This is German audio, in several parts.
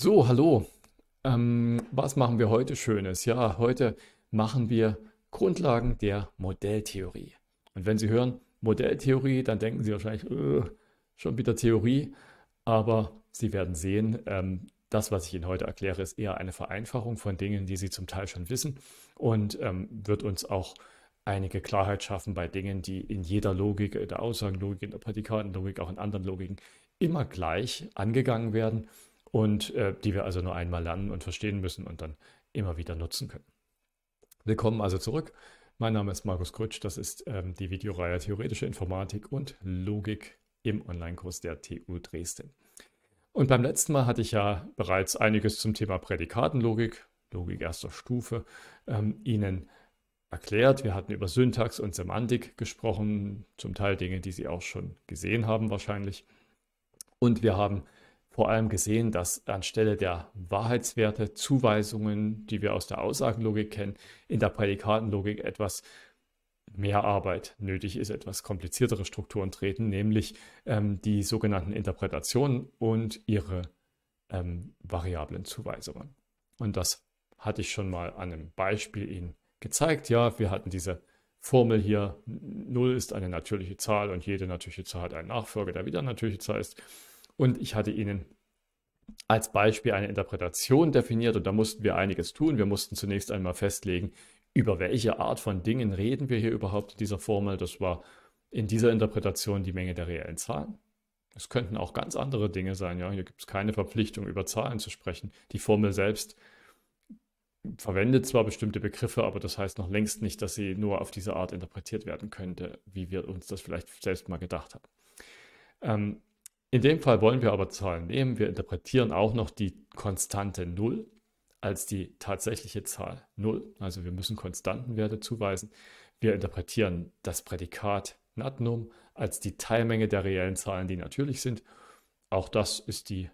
So, hallo. Ähm, was machen wir heute Schönes? Ja, heute machen wir Grundlagen der Modelltheorie. Und wenn Sie hören Modelltheorie, dann denken Sie wahrscheinlich äh, schon wieder Theorie. Aber Sie werden sehen, ähm, das, was ich Ihnen heute erkläre, ist eher eine Vereinfachung von Dingen, die Sie zum Teil schon wissen und ähm, wird uns auch einige Klarheit schaffen bei Dingen, die in jeder Logik, in der Aussagenlogik, in der Prädikatenlogik, auch in anderen Logiken immer gleich angegangen werden und äh, die wir also nur einmal lernen und verstehen müssen und dann immer wieder nutzen können. Willkommen also zurück. Mein Name ist Markus Krutsch. Das ist ähm, die Videoreihe Theoretische Informatik und Logik im Online-Kurs der TU Dresden. Und beim letzten Mal hatte ich ja bereits einiges zum Thema Prädikatenlogik, Logik erster Stufe, ähm, Ihnen erklärt. Wir hatten über Syntax und Semantik gesprochen, zum Teil Dinge, die Sie auch schon gesehen haben wahrscheinlich. Und wir haben vor allem gesehen, dass anstelle der Wahrheitswerte, Zuweisungen, die wir aus der Aussagenlogik kennen, in der Prädikatenlogik etwas mehr Arbeit nötig ist, etwas kompliziertere Strukturen treten, nämlich ähm, die sogenannten Interpretationen und ihre ähm, variablen Zuweisungen. Und das hatte ich schon mal an einem Beispiel Ihnen gezeigt. Ja, wir hatten diese Formel hier, 0 ist eine natürliche Zahl und jede natürliche Zahl hat einen Nachfolger, der wieder natürliche Zahl ist. Und ich hatte ihnen als Beispiel eine Interpretation definiert und da mussten wir einiges tun. Wir mussten zunächst einmal festlegen, über welche Art von Dingen reden wir hier überhaupt in dieser Formel. Das war in dieser Interpretation die Menge der reellen Zahlen. Es könnten auch ganz andere Dinge sein. Ja? Hier gibt es keine Verpflichtung, über Zahlen zu sprechen. Die Formel selbst verwendet zwar bestimmte Begriffe, aber das heißt noch längst nicht, dass sie nur auf diese Art interpretiert werden könnte, wie wir uns das vielleicht selbst mal gedacht haben. Ähm, in dem Fall wollen wir aber Zahlen nehmen. Wir interpretieren auch noch die Konstante 0 als die tatsächliche Zahl 0. Also wir müssen Konstantenwerte zuweisen. Wir interpretieren das Prädikat Natnum als die Teilmenge der reellen Zahlen, die natürlich sind. Auch das ist die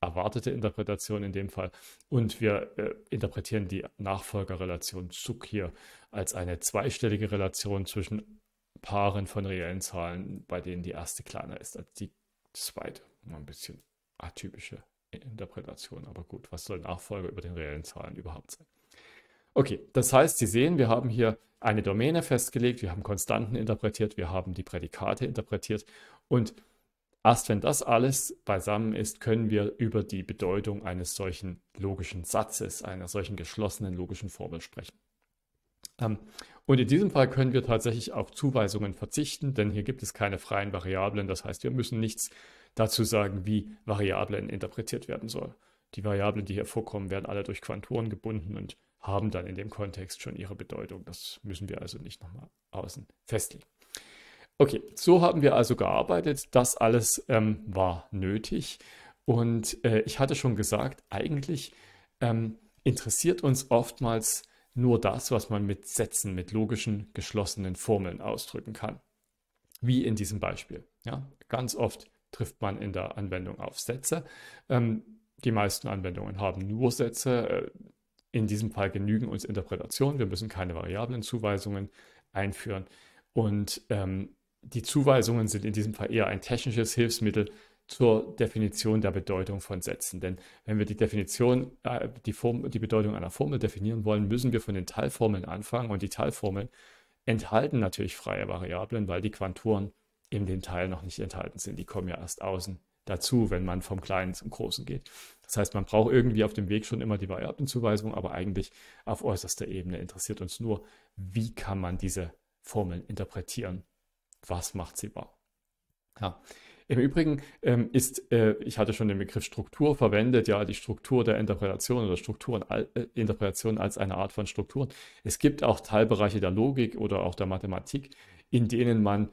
erwartete Interpretation in dem Fall. Und wir äh, interpretieren die Nachfolgerrelation Zug hier als eine zweistellige Relation zwischen Paaren von reellen Zahlen, bei denen die erste kleiner ist als die zweite, ein bisschen atypische Interpretation, aber gut, was soll Nachfolge über den reellen Zahlen überhaupt sein? Okay, das heißt, Sie sehen, wir haben hier eine Domäne festgelegt, wir haben Konstanten interpretiert, wir haben die Prädikate interpretiert und erst wenn das alles beisammen ist, können wir über die Bedeutung eines solchen logischen Satzes, einer solchen geschlossenen logischen Formel sprechen. Ähm, und in diesem Fall können wir tatsächlich auf Zuweisungen verzichten, denn hier gibt es keine freien Variablen. Das heißt, wir müssen nichts dazu sagen, wie Variablen interpretiert werden soll. Die Variablen, die hier vorkommen, werden alle durch Quantoren gebunden und haben dann in dem Kontext schon ihre Bedeutung. Das müssen wir also nicht nochmal außen festlegen. Okay, so haben wir also gearbeitet. Das alles ähm, war nötig. Und äh, ich hatte schon gesagt, eigentlich ähm, interessiert uns oftmals nur das, was man mit Sätzen, mit logischen, geschlossenen Formeln ausdrücken kann. Wie in diesem Beispiel. Ja? Ganz oft trifft man in der Anwendung auf Sätze. Ähm, die meisten Anwendungen haben nur Sätze. Äh, in diesem Fall genügen uns Interpretationen. Wir müssen keine variablen Zuweisungen einführen. Und ähm, die Zuweisungen sind in diesem Fall eher ein technisches Hilfsmittel, zur Definition der Bedeutung von Sätzen. Denn wenn wir die Definition, äh, die, Form, die Bedeutung einer Formel definieren wollen, müssen wir von den Teilformeln anfangen. Und die Teilformeln enthalten natürlich freie Variablen, weil die Quanturen in den Teil noch nicht enthalten sind. Die kommen ja erst außen dazu, wenn man vom Kleinen zum Großen geht. Das heißt, man braucht irgendwie auf dem Weg schon immer die Variablenzuweisung, aber eigentlich auf äußerster Ebene interessiert uns nur, wie kann man diese Formeln interpretieren? Was macht sie wahr? Ja. Im Übrigen ähm, ist, äh, ich hatte schon den Begriff Struktur verwendet, ja, die Struktur der Interpretation oder Strukturen, äh, Interpretation als eine Art von Strukturen. Es gibt auch Teilbereiche der Logik oder auch der Mathematik, in denen man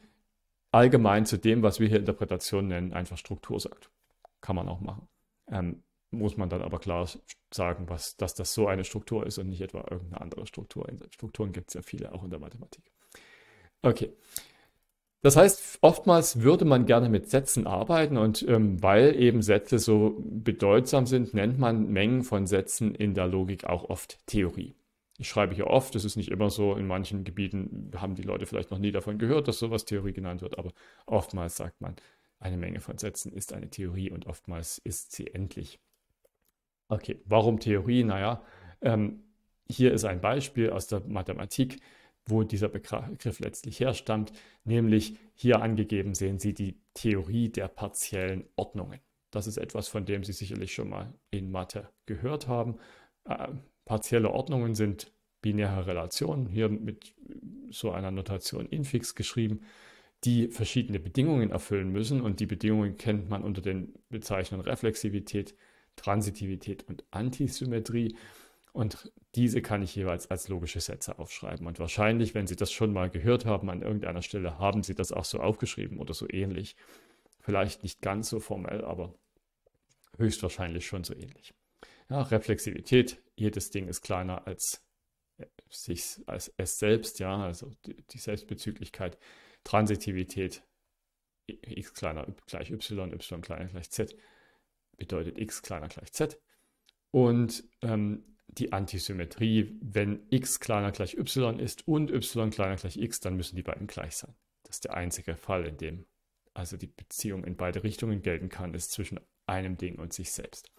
allgemein zu dem, was wir hier Interpretation nennen, einfach Struktur sagt. Kann man auch machen. Ähm, muss man dann aber klar sagen, was, dass das so eine Struktur ist und nicht etwa irgendeine andere Struktur. Strukturen gibt es ja viele, auch in der Mathematik. Okay, das heißt, oftmals würde man gerne mit Sätzen arbeiten und ähm, weil eben Sätze so bedeutsam sind, nennt man Mengen von Sätzen in der Logik auch oft Theorie. Ich schreibe hier oft, das ist nicht immer so, in manchen Gebieten haben die Leute vielleicht noch nie davon gehört, dass sowas Theorie genannt wird, aber oftmals sagt man, eine Menge von Sätzen ist eine Theorie und oftmals ist sie endlich. Okay, warum Theorie? Naja, ähm, hier ist ein Beispiel aus der Mathematik wo dieser Begriff letztlich herstammt, nämlich hier angegeben sehen Sie die Theorie der partiellen Ordnungen. Das ist etwas, von dem Sie sicherlich schon mal in Mathe gehört haben. Äh, partielle Ordnungen sind binäre Relationen, hier mit so einer Notation infix geschrieben, die verschiedene Bedingungen erfüllen müssen und die Bedingungen kennt man unter den Bezeichnungen Reflexivität, Transitivität und Antisymmetrie. Und diese kann ich jeweils als logische Sätze aufschreiben. Und wahrscheinlich, wenn Sie das schon mal gehört haben, an irgendeiner Stelle haben Sie das auch so aufgeschrieben oder so ähnlich. Vielleicht nicht ganz so formell, aber höchstwahrscheinlich schon so ähnlich. Ja, Reflexivität, jedes Ding ist kleiner als äh, sich als es selbst, ja, also die Selbstbezüglichkeit, Transitivität, x kleiner gleich y, y kleiner gleich z bedeutet x kleiner gleich z. Und ähm, die Antisymmetrie, wenn x kleiner gleich y ist und y kleiner gleich x, dann müssen die beiden gleich sein. Das ist der einzige Fall, in dem also die Beziehung in beide Richtungen gelten kann, ist zwischen einem Ding und sich selbst.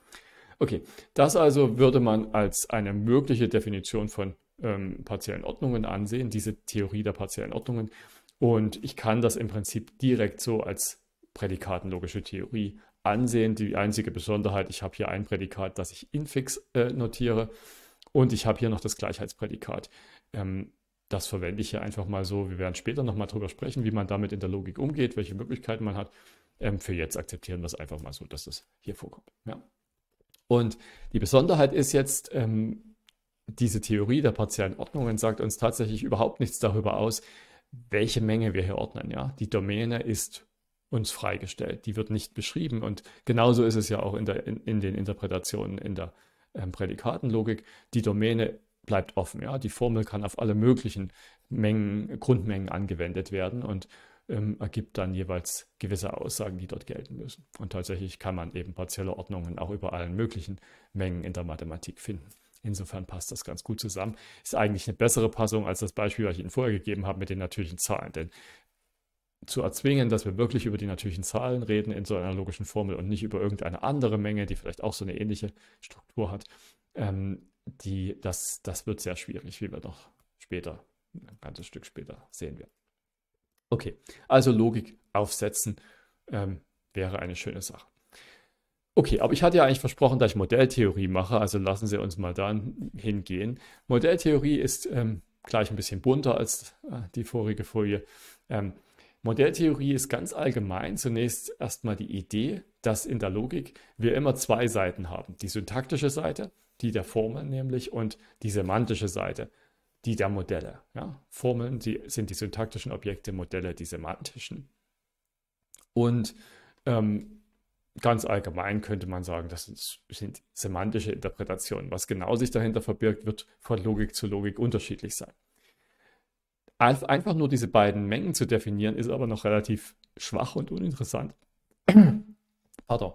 Okay, das also würde man als eine mögliche Definition von ähm, partiellen Ordnungen ansehen, diese Theorie der partiellen Ordnungen. Und ich kann das im Prinzip direkt so als prädikatenlogische Theorie ansehen. Die einzige Besonderheit, ich habe hier ein Prädikat, das ich infix äh, notiere und ich habe hier noch das Gleichheitsprädikat. Ähm, das verwende ich hier einfach mal so. Wir werden später nochmal drüber sprechen, wie man damit in der Logik umgeht, welche Möglichkeiten man hat. Ähm, für jetzt akzeptieren wir es einfach mal so, dass das hier vorkommt. Ja. Und die Besonderheit ist jetzt, ähm, diese Theorie der partiellen Ordnungen sagt uns tatsächlich überhaupt nichts darüber aus, welche Menge wir hier ordnen. Ja? Die Domäne ist uns freigestellt. Die wird nicht beschrieben. Und genauso ist es ja auch in, der, in, in den Interpretationen in der ähm, Prädikatenlogik. Die Domäne bleibt offen. Ja? Die Formel kann auf alle möglichen Mengen, Grundmengen angewendet werden und ähm, ergibt dann jeweils gewisse Aussagen, die dort gelten müssen. Und tatsächlich kann man eben partielle Ordnungen auch über allen möglichen Mengen in der Mathematik finden. Insofern passt das ganz gut zusammen. Ist eigentlich eine bessere Passung als das Beispiel, was ich Ihnen vorher gegeben habe mit den natürlichen Zahlen. Denn zu erzwingen, dass wir wirklich über die natürlichen Zahlen reden in so einer logischen Formel und nicht über irgendeine andere Menge, die vielleicht auch so eine ähnliche Struktur hat, ähm, die, das, das wird sehr schwierig, wie wir noch später, ein ganzes Stück später sehen werden. Okay, also Logik aufsetzen ähm, wäre eine schöne Sache. Okay, aber ich hatte ja eigentlich versprochen, dass ich Modelltheorie mache, also lassen Sie uns mal dann hingehen. Modelltheorie ist ähm, gleich ein bisschen bunter als äh, die vorige Folie. Ähm, Modelltheorie ist ganz allgemein zunächst erstmal die Idee, dass in der Logik wir immer zwei Seiten haben. Die syntaktische Seite, die der Formeln nämlich, und die semantische Seite, die der Modelle. Ja? Formeln die, sind die syntaktischen Objekte, Modelle die semantischen. Und ähm, ganz allgemein könnte man sagen, das sind, sind semantische Interpretationen. Was genau sich dahinter verbirgt, wird von Logik zu Logik unterschiedlich sein einfach nur diese beiden Mengen zu definieren, ist aber noch relativ schwach und uninteressant. Pardon.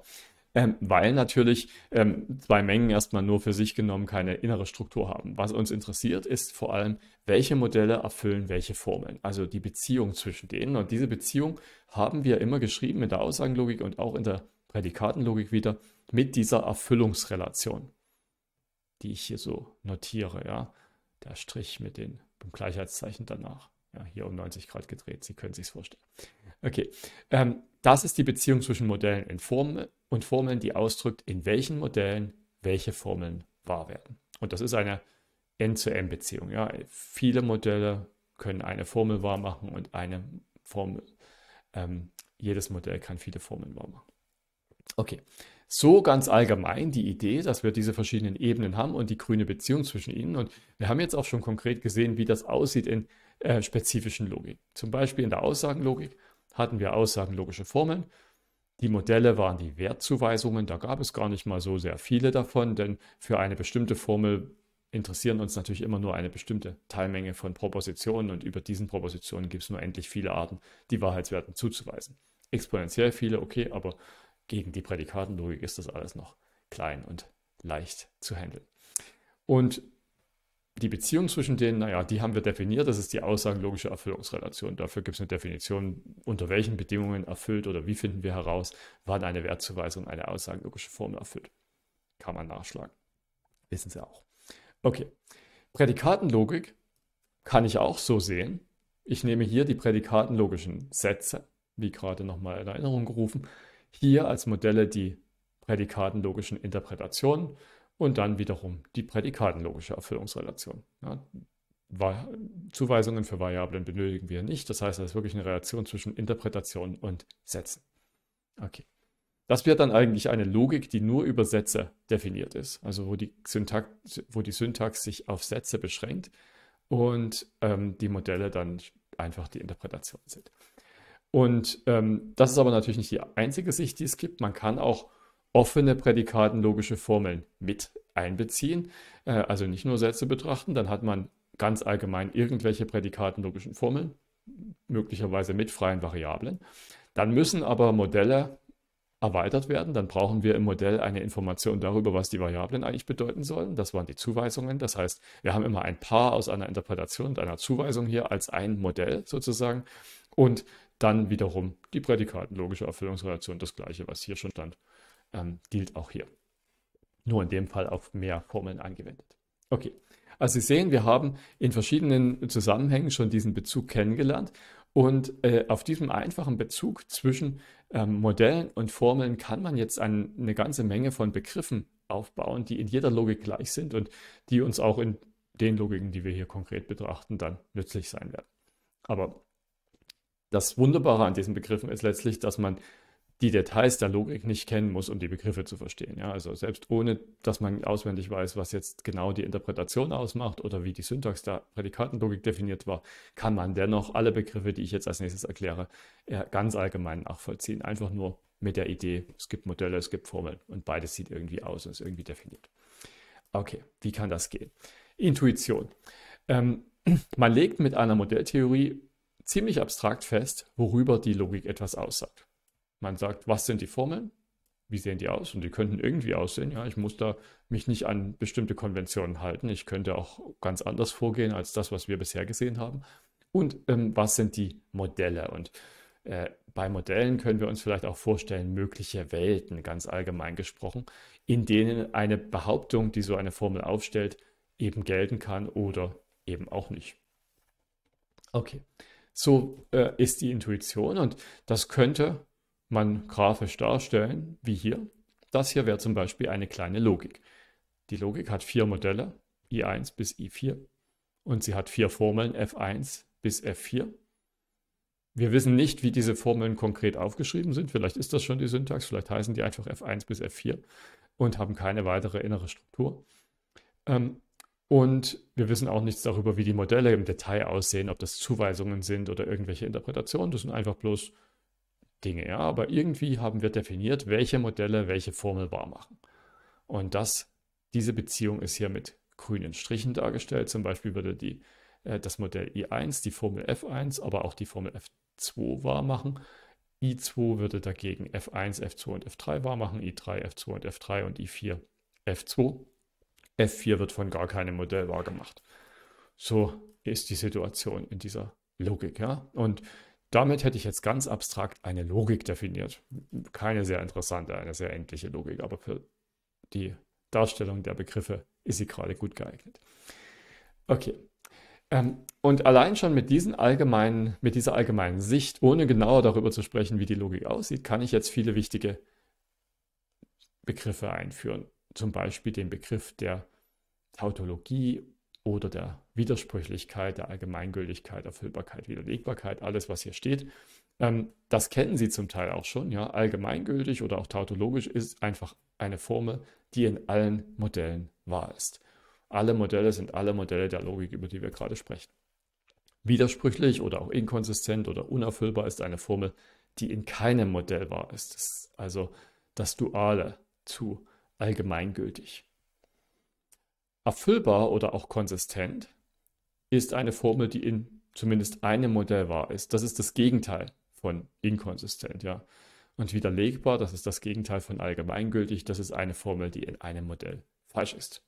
Ähm, weil natürlich ähm, zwei Mengen erstmal nur für sich genommen keine innere Struktur haben. Was uns interessiert, ist vor allem, welche Modelle erfüllen welche Formeln, also die Beziehung zwischen denen. Und diese Beziehung haben wir immer geschrieben in der Aussagenlogik und auch in der Prädikatenlogik wieder mit dieser Erfüllungsrelation, die ich hier so notiere, ja. Der Strich mit den beim Gleichheitszeichen danach. Ja, hier um 90 Grad gedreht, Sie können sich vorstellen. Okay, ähm, das ist die Beziehung zwischen Modellen in Formen und Formeln, die ausdrückt, in welchen Modellen welche Formeln wahr werden. Und das ist eine End-zu-End-Beziehung. Ja. Viele Modelle können eine Formel wahr machen und eine Formel, ähm, jedes Modell kann viele Formeln wahr machen. Okay, so ganz allgemein die Idee, dass wir diese verschiedenen Ebenen haben und die grüne Beziehung zwischen ihnen. Und wir haben jetzt auch schon konkret gesehen, wie das aussieht in äh, spezifischen Logik. Zum Beispiel in der Aussagenlogik hatten wir aussagenlogische Formeln. Die Modelle waren die Wertzuweisungen. Da gab es gar nicht mal so sehr viele davon, denn für eine bestimmte Formel interessieren uns natürlich immer nur eine bestimmte Teilmenge von Propositionen und über diesen Propositionen gibt es nur endlich viele Arten, die Wahrheitswerten zuzuweisen. Exponentiell viele, okay, aber gegen die Prädikatenlogik ist das alles noch klein und leicht zu handeln. Und die Beziehung zwischen denen, naja, die haben wir definiert, das ist die aussagenlogische Erfüllungsrelation. Dafür gibt es eine Definition, unter welchen Bedingungen erfüllt oder wie finden wir heraus, wann eine Wertzuweisung eine aussagenlogische Formel erfüllt. Kann man nachschlagen. Wissen Sie auch. Okay, Prädikatenlogik kann ich auch so sehen. Ich nehme hier die prädikatenlogischen Sätze, wie gerade nochmal in Erinnerung gerufen, hier als Modelle die prädikatenlogischen Interpretationen und dann wiederum die prädikatenlogische Erfüllungsrelation. Ja, Zuweisungen für Variablen benötigen wir nicht. Das heißt, das ist wirklich eine Relation zwischen Interpretation und Sätzen. Okay. Das wäre dann eigentlich eine Logik, die nur über Sätze definiert ist, also wo die Syntax, wo die Syntax sich auf Sätze beschränkt und ähm, die Modelle dann einfach die Interpretation sind. Und ähm, das ist aber natürlich nicht die einzige Sicht, die es gibt. Man kann auch offene Prädikatenlogische Formeln mit einbeziehen. Äh, also nicht nur Sätze betrachten, dann hat man ganz allgemein irgendwelche Prädikatenlogischen Formeln, möglicherweise mit freien Variablen. Dann müssen aber Modelle erweitert werden. Dann brauchen wir im Modell eine Information darüber, was die Variablen eigentlich bedeuten sollen. Das waren die Zuweisungen. Das heißt, wir haben immer ein Paar aus einer Interpretation und einer Zuweisung hier als ein Modell sozusagen. Und dann wiederum die Prädikatenlogische Erfüllungsrelation, das gleiche, was hier schon stand, ähm, gilt auch hier. Nur in dem Fall auf mehr Formeln angewendet. Okay, also Sie sehen, wir haben in verschiedenen Zusammenhängen schon diesen Bezug kennengelernt und äh, auf diesem einfachen Bezug zwischen ähm, Modellen und Formeln kann man jetzt ein, eine ganze Menge von Begriffen aufbauen, die in jeder Logik gleich sind und die uns auch in den Logiken, die wir hier konkret betrachten, dann nützlich sein werden. Aber das Wunderbare an diesen Begriffen ist letztlich, dass man die Details der Logik nicht kennen muss, um die Begriffe zu verstehen. Ja, also selbst ohne, dass man auswendig weiß, was jetzt genau die Interpretation ausmacht oder wie die Syntax der Prädikatenlogik definiert war, kann man dennoch alle Begriffe, die ich jetzt als nächstes erkläre, ganz allgemein nachvollziehen. Einfach nur mit der Idee, es gibt Modelle, es gibt Formeln und beides sieht irgendwie aus und ist irgendwie definiert. Okay, wie kann das gehen? Intuition. Ähm, man legt mit einer Modelltheorie ziemlich abstrakt fest, worüber die Logik etwas aussagt. Man sagt, was sind die Formeln? Wie sehen die aus? Und die könnten irgendwie aussehen. Ja, ich muss da mich nicht an bestimmte Konventionen halten. Ich könnte auch ganz anders vorgehen als das, was wir bisher gesehen haben. Und ähm, was sind die Modelle? Und äh, bei Modellen können wir uns vielleicht auch vorstellen, mögliche Welten, ganz allgemein gesprochen, in denen eine Behauptung, die so eine Formel aufstellt, eben gelten kann oder eben auch nicht. Okay, so äh, ist die Intuition und das könnte man grafisch darstellen, wie hier. Das hier wäre zum Beispiel eine kleine Logik. Die Logik hat vier Modelle, I1 bis I4, und sie hat vier Formeln, F1 bis F4. Wir wissen nicht, wie diese Formeln konkret aufgeschrieben sind. Vielleicht ist das schon die Syntax, vielleicht heißen die einfach F1 bis F4 und haben keine weitere innere Struktur. Ähm, und wir wissen auch nichts darüber, wie die Modelle im Detail aussehen, ob das Zuweisungen sind oder irgendwelche Interpretationen. Das sind einfach bloß Dinge, ja. Aber irgendwie haben wir definiert, welche Modelle welche Formel wahr machen. Und das, diese Beziehung ist hier mit grünen Strichen dargestellt. Zum Beispiel würde die, äh, das Modell I1 die Formel F1, aber auch die Formel F2 wahr machen. I2 würde dagegen F1, F2 und F3 wahr machen, I3, F2 und F3 und I4, F2. F4 wird von gar keinem Modell wahrgemacht. So ist die Situation in dieser Logik. Ja? Und damit hätte ich jetzt ganz abstrakt eine Logik definiert. Keine sehr interessante, eine sehr endliche Logik, aber für die Darstellung der Begriffe ist sie gerade gut geeignet. Okay. Ähm, und allein schon mit, diesen allgemeinen, mit dieser allgemeinen Sicht, ohne genauer darüber zu sprechen, wie die Logik aussieht, kann ich jetzt viele wichtige Begriffe einführen zum Beispiel den Begriff der Tautologie oder der Widersprüchlichkeit, der Allgemeingültigkeit, Erfüllbarkeit, Widerlegbarkeit, alles, was hier steht. Ähm, das kennen Sie zum Teil auch schon. Ja? Allgemeingültig oder auch tautologisch ist einfach eine Formel, die in allen Modellen wahr ist. Alle Modelle sind alle Modelle der Logik, über die wir gerade sprechen. Widersprüchlich oder auch inkonsistent oder unerfüllbar ist eine Formel, die in keinem Modell wahr ist. Das ist also das Duale zu allgemeingültig. Erfüllbar oder auch konsistent ist eine Formel, die in zumindest einem Modell wahr ist. Das ist das Gegenteil von inkonsistent, ja. Und widerlegbar, das ist das Gegenteil von allgemeingültig, das ist eine Formel, die in einem Modell falsch ist.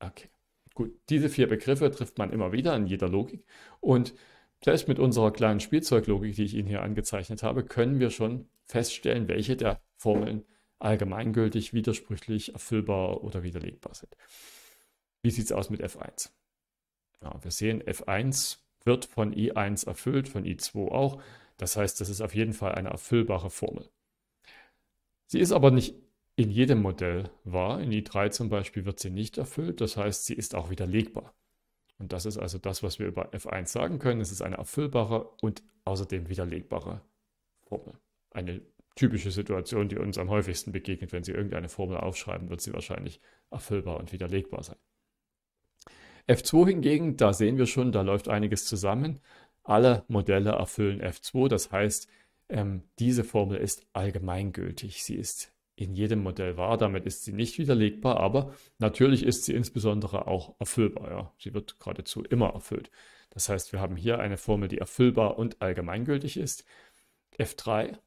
Okay. Gut, diese vier Begriffe trifft man immer wieder in jeder Logik und selbst mit unserer kleinen Spielzeuglogik, die ich Ihnen hier angezeichnet habe, können wir schon feststellen, welche der Formeln allgemeingültig, widersprüchlich, erfüllbar oder widerlegbar sind. Wie sieht es aus mit F1? Ja, wir sehen, F1 wird von I1 erfüllt, von I2 auch. Das heißt, das ist auf jeden Fall eine erfüllbare Formel. Sie ist aber nicht in jedem Modell wahr. In I3 zum Beispiel wird sie nicht erfüllt. Das heißt, sie ist auch widerlegbar. Und das ist also das, was wir über F1 sagen können. Es ist eine erfüllbare und außerdem widerlegbare Formel. Eine typische Situation, die uns am häufigsten begegnet. Wenn Sie irgendeine Formel aufschreiben, wird sie wahrscheinlich erfüllbar und widerlegbar sein. F2 hingegen, da sehen wir schon, da läuft einiges zusammen. Alle Modelle erfüllen F2, das heißt, ähm, diese Formel ist allgemeingültig. Sie ist in jedem Modell wahr, damit ist sie nicht widerlegbar, aber natürlich ist sie insbesondere auch erfüllbar. Ja. Sie wird geradezu immer erfüllt. Das heißt, wir haben hier eine Formel, die erfüllbar und allgemeingültig ist. F3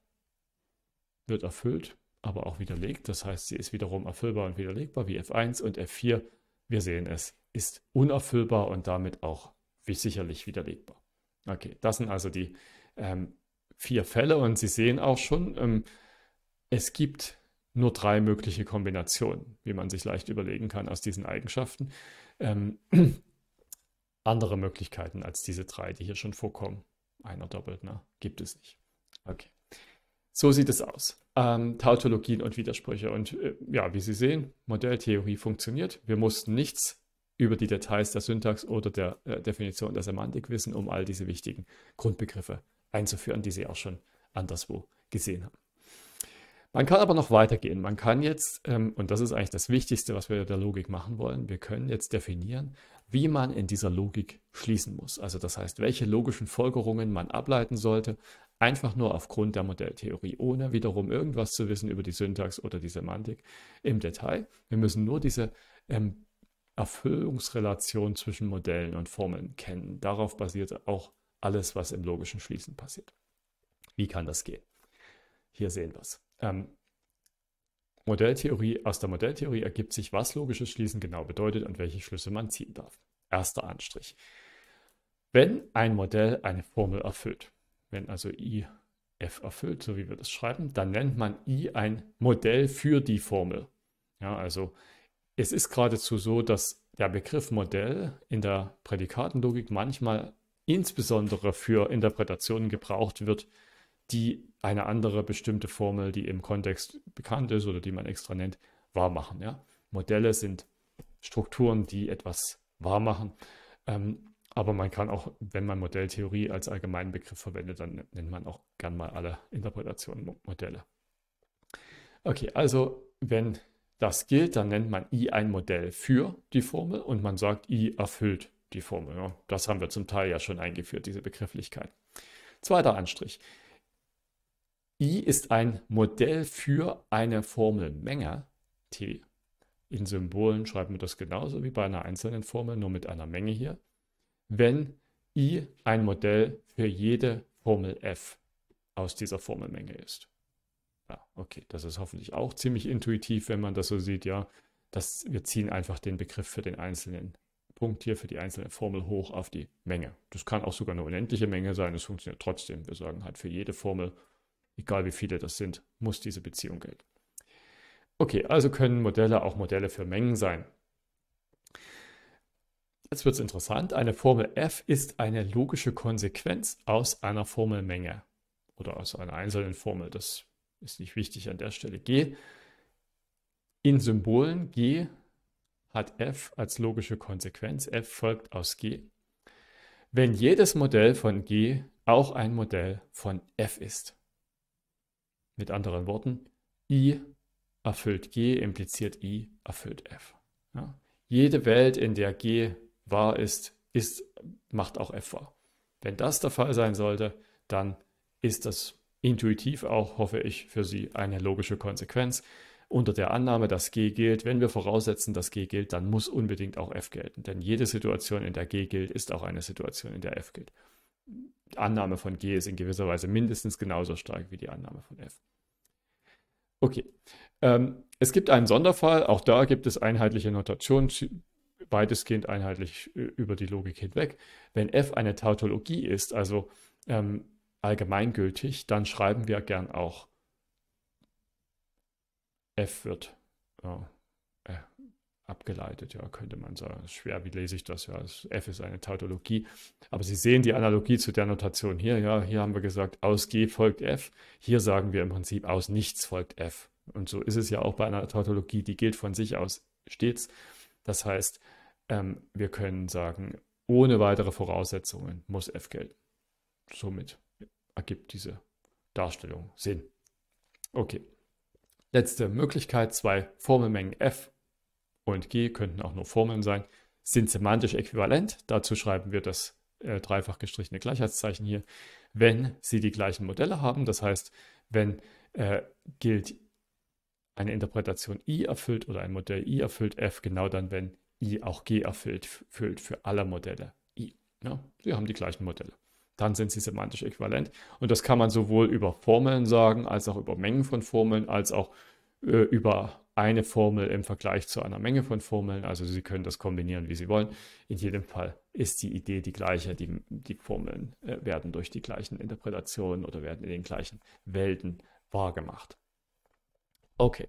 wird erfüllt, aber auch widerlegt. Das heißt, sie ist wiederum erfüllbar und widerlegbar wie F1 und F4. Wir sehen es, ist unerfüllbar und damit auch sicherlich widerlegbar. Okay, das sind also die ähm, vier Fälle und Sie sehen auch schon, ähm, es gibt nur drei mögliche Kombinationen, wie man sich leicht überlegen kann aus diesen Eigenschaften. Ähm, andere Möglichkeiten als diese drei, die hier schon vorkommen, einer Doppeltner, gibt es nicht. Okay. So sieht es aus. Ähm, Tautologien und Widersprüche. Und äh, ja, wie Sie sehen, Modelltheorie funktioniert. Wir mussten nichts über die Details der Syntax oder der äh, Definition der Semantik wissen, um all diese wichtigen Grundbegriffe einzuführen, die Sie auch schon anderswo gesehen haben. Man kann aber noch weitergehen. Man kann jetzt, ähm, und das ist eigentlich das Wichtigste, was wir der Logik machen wollen, wir können jetzt definieren, wie man in dieser Logik schließen muss. Also das heißt, welche logischen Folgerungen man ableiten sollte einfach nur aufgrund der Modelltheorie, ohne wiederum irgendwas zu wissen über die Syntax oder die Semantik im Detail. Wir müssen nur diese ähm, Erfüllungsrelation zwischen Modellen und Formeln kennen. Darauf basiert auch alles, was im logischen Schließen passiert. Wie kann das gehen? Hier sehen wir es. Ähm, Modelltheorie, aus der Modelltheorie ergibt sich, was logisches Schließen genau bedeutet und welche Schlüsse man ziehen darf. Erster Anstrich. Wenn ein Modell eine Formel erfüllt, wenn also I f erfüllt, so wie wir das schreiben, dann nennt man i ein Modell für die Formel. Ja, also es ist geradezu so, dass der Begriff Modell in der Prädikatenlogik manchmal insbesondere für Interpretationen gebraucht wird, die eine andere bestimmte Formel, die im Kontext bekannt ist oder die man extra nennt, wahrmachen. Ja? Modelle sind Strukturen, die etwas wahrmachen. Ähm, aber man kann auch, wenn man Modelltheorie als allgemeinen Begriff verwendet, dann nennt man auch gern mal alle Interpretationen Modelle. Okay, also wenn das gilt, dann nennt man I ein Modell für die Formel und man sagt, I erfüllt die Formel. das haben wir zum Teil ja schon eingeführt, diese Begrifflichkeit. Zweiter Anstrich. I ist ein Modell für eine Formelmenge T. In Symbolen schreiben wir das genauso wie bei einer einzelnen Formel, nur mit einer Menge hier wenn i ein Modell für jede Formel f aus dieser Formelmenge ist. Ja, okay, das ist hoffentlich auch ziemlich intuitiv, wenn man das so sieht, ja. Das, wir ziehen einfach den Begriff für den einzelnen Punkt hier, für die einzelne Formel hoch auf die Menge. Das kann auch sogar eine unendliche Menge sein, es funktioniert trotzdem. Wir sagen halt für jede Formel, egal wie viele das sind, muss diese Beziehung gelten. Okay, also können Modelle auch Modelle für Mengen sein. Jetzt wird es interessant. Eine Formel f ist eine logische Konsequenz aus einer Formelmenge oder aus einer einzelnen Formel. Das ist nicht wichtig an der Stelle. G in Symbolen G hat f als logische Konsequenz. f folgt aus G. Wenn jedes Modell von G auch ein Modell von f ist. Mit anderen Worten, I erfüllt G impliziert I erfüllt f. Ja? Jede Welt, in der G wahr ist, ist macht auch F wahr. Wenn das der Fall sein sollte, dann ist das intuitiv auch, hoffe ich, für Sie eine logische Konsequenz. Unter der Annahme, dass G gilt, wenn wir voraussetzen, dass G gilt, dann muss unbedingt auch F gelten. Denn jede Situation, in der G gilt, ist auch eine Situation, in der F gilt. Die Annahme von G ist in gewisser Weise mindestens genauso stark wie die Annahme von F. Okay. Ähm, es gibt einen Sonderfall, auch da gibt es einheitliche Notationen, weitestgehend einheitlich äh, über die Logik hinweg. Wenn f eine Tautologie ist, also ähm, allgemeingültig, dann schreiben wir gern auch f wird ja, äh, äh, abgeleitet, ja, könnte man sagen. Schwer, wie lese ich das? Ja, f ist eine Tautologie. Aber Sie sehen die Analogie zu der Notation hier. Ja, hier haben wir gesagt, aus g folgt f. Hier sagen wir im Prinzip, aus nichts folgt f. Und so ist es ja auch bei einer Tautologie, die gilt von sich aus stets. Das heißt, ähm, wir können sagen, ohne weitere Voraussetzungen muss F gelten. Somit ergibt diese Darstellung Sinn. Okay. Letzte Möglichkeit, zwei Formelmengen F und G könnten auch nur Formeln sein, sind semantisch äquivalent. Dazu schreiben wir das äh, dreifach gestrichene Gleichheitszeichen hier, wenn sie die gleichen Modelle haben. Das heißt, wenn äh, gilt eine Interpretation I erfüllt oder ein Modell I erfüllt F, genau dann, wenn I auch G erfüllt füllt für alle Modelle I. Ja, ne? sie haben die gleichen Modelle. Dann sind sie semantisch äquivalent. Und das kann man sowohl über Formeln sagen, als auch über Mengen von Formeln, als auch äh, über eine Formel im Vergleich zu einer Menge von Formeln. Also Sie können das kombinieren, wie Sie wollen. In jedem Fall ist die Idee die gleiche. Die, die Formeln äh, werden durch die gleichen Interpretationen oder werden in den gleichen Welten wahrgemacht. Okay,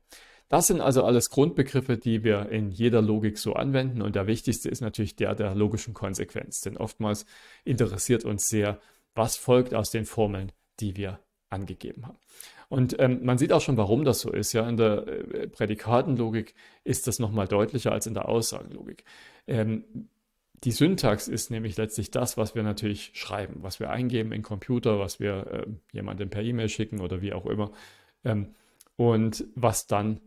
das sind also alles Grundbegriffe, die wir in jeder Logik so anwenden und der wichtigste ist natürlich der der logischen Konsequenz, denn oftmals interessiert uns sehr, was folgt aus den Formeln, die wir angegeben haben. Und ähm, man sieht auch schon, warum das so ist. Ja, in der äh, Prädikatenlogik ist das nochmal deutlicher als in der Aussagenlogik. Ähm, die Syntax ist nämlich letztlich das, was wir natürlich schreiben, was wir eingeben in Computer, was wir äh, jemandem per E-Mail schicken oder wie auch immer. Ähm, und was dann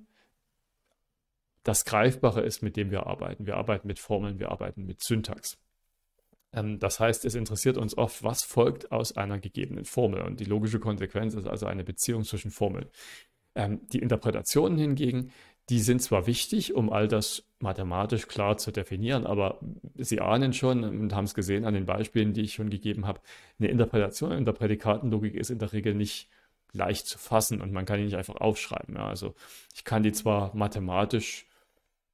das Greifbare ist, mit dem wir arbeiten. Wir arbeiten mit Formeln, wir arbeiten mit Syntax. Ähm, das heißt, es interessiert uns oft, was folgt aus einer gegebenen Formel. Und die logische Konsequenz ist also eine Beziehung zwischen Formeln. Ähm, die Interpretationen hingegen, die sind zwar wichtig, um all das mathematisch klar zu definieren, aber Sie ahnen schon und haben es gesehen an den Beispielen, die ich schon gegeben habe, eine Interpretation in der Prädikatenlogik ist in der Regel nicht leicht zu fassen und man kann die nicht einfach aufschreiben. Ja, also ich kann die zwar mathematisch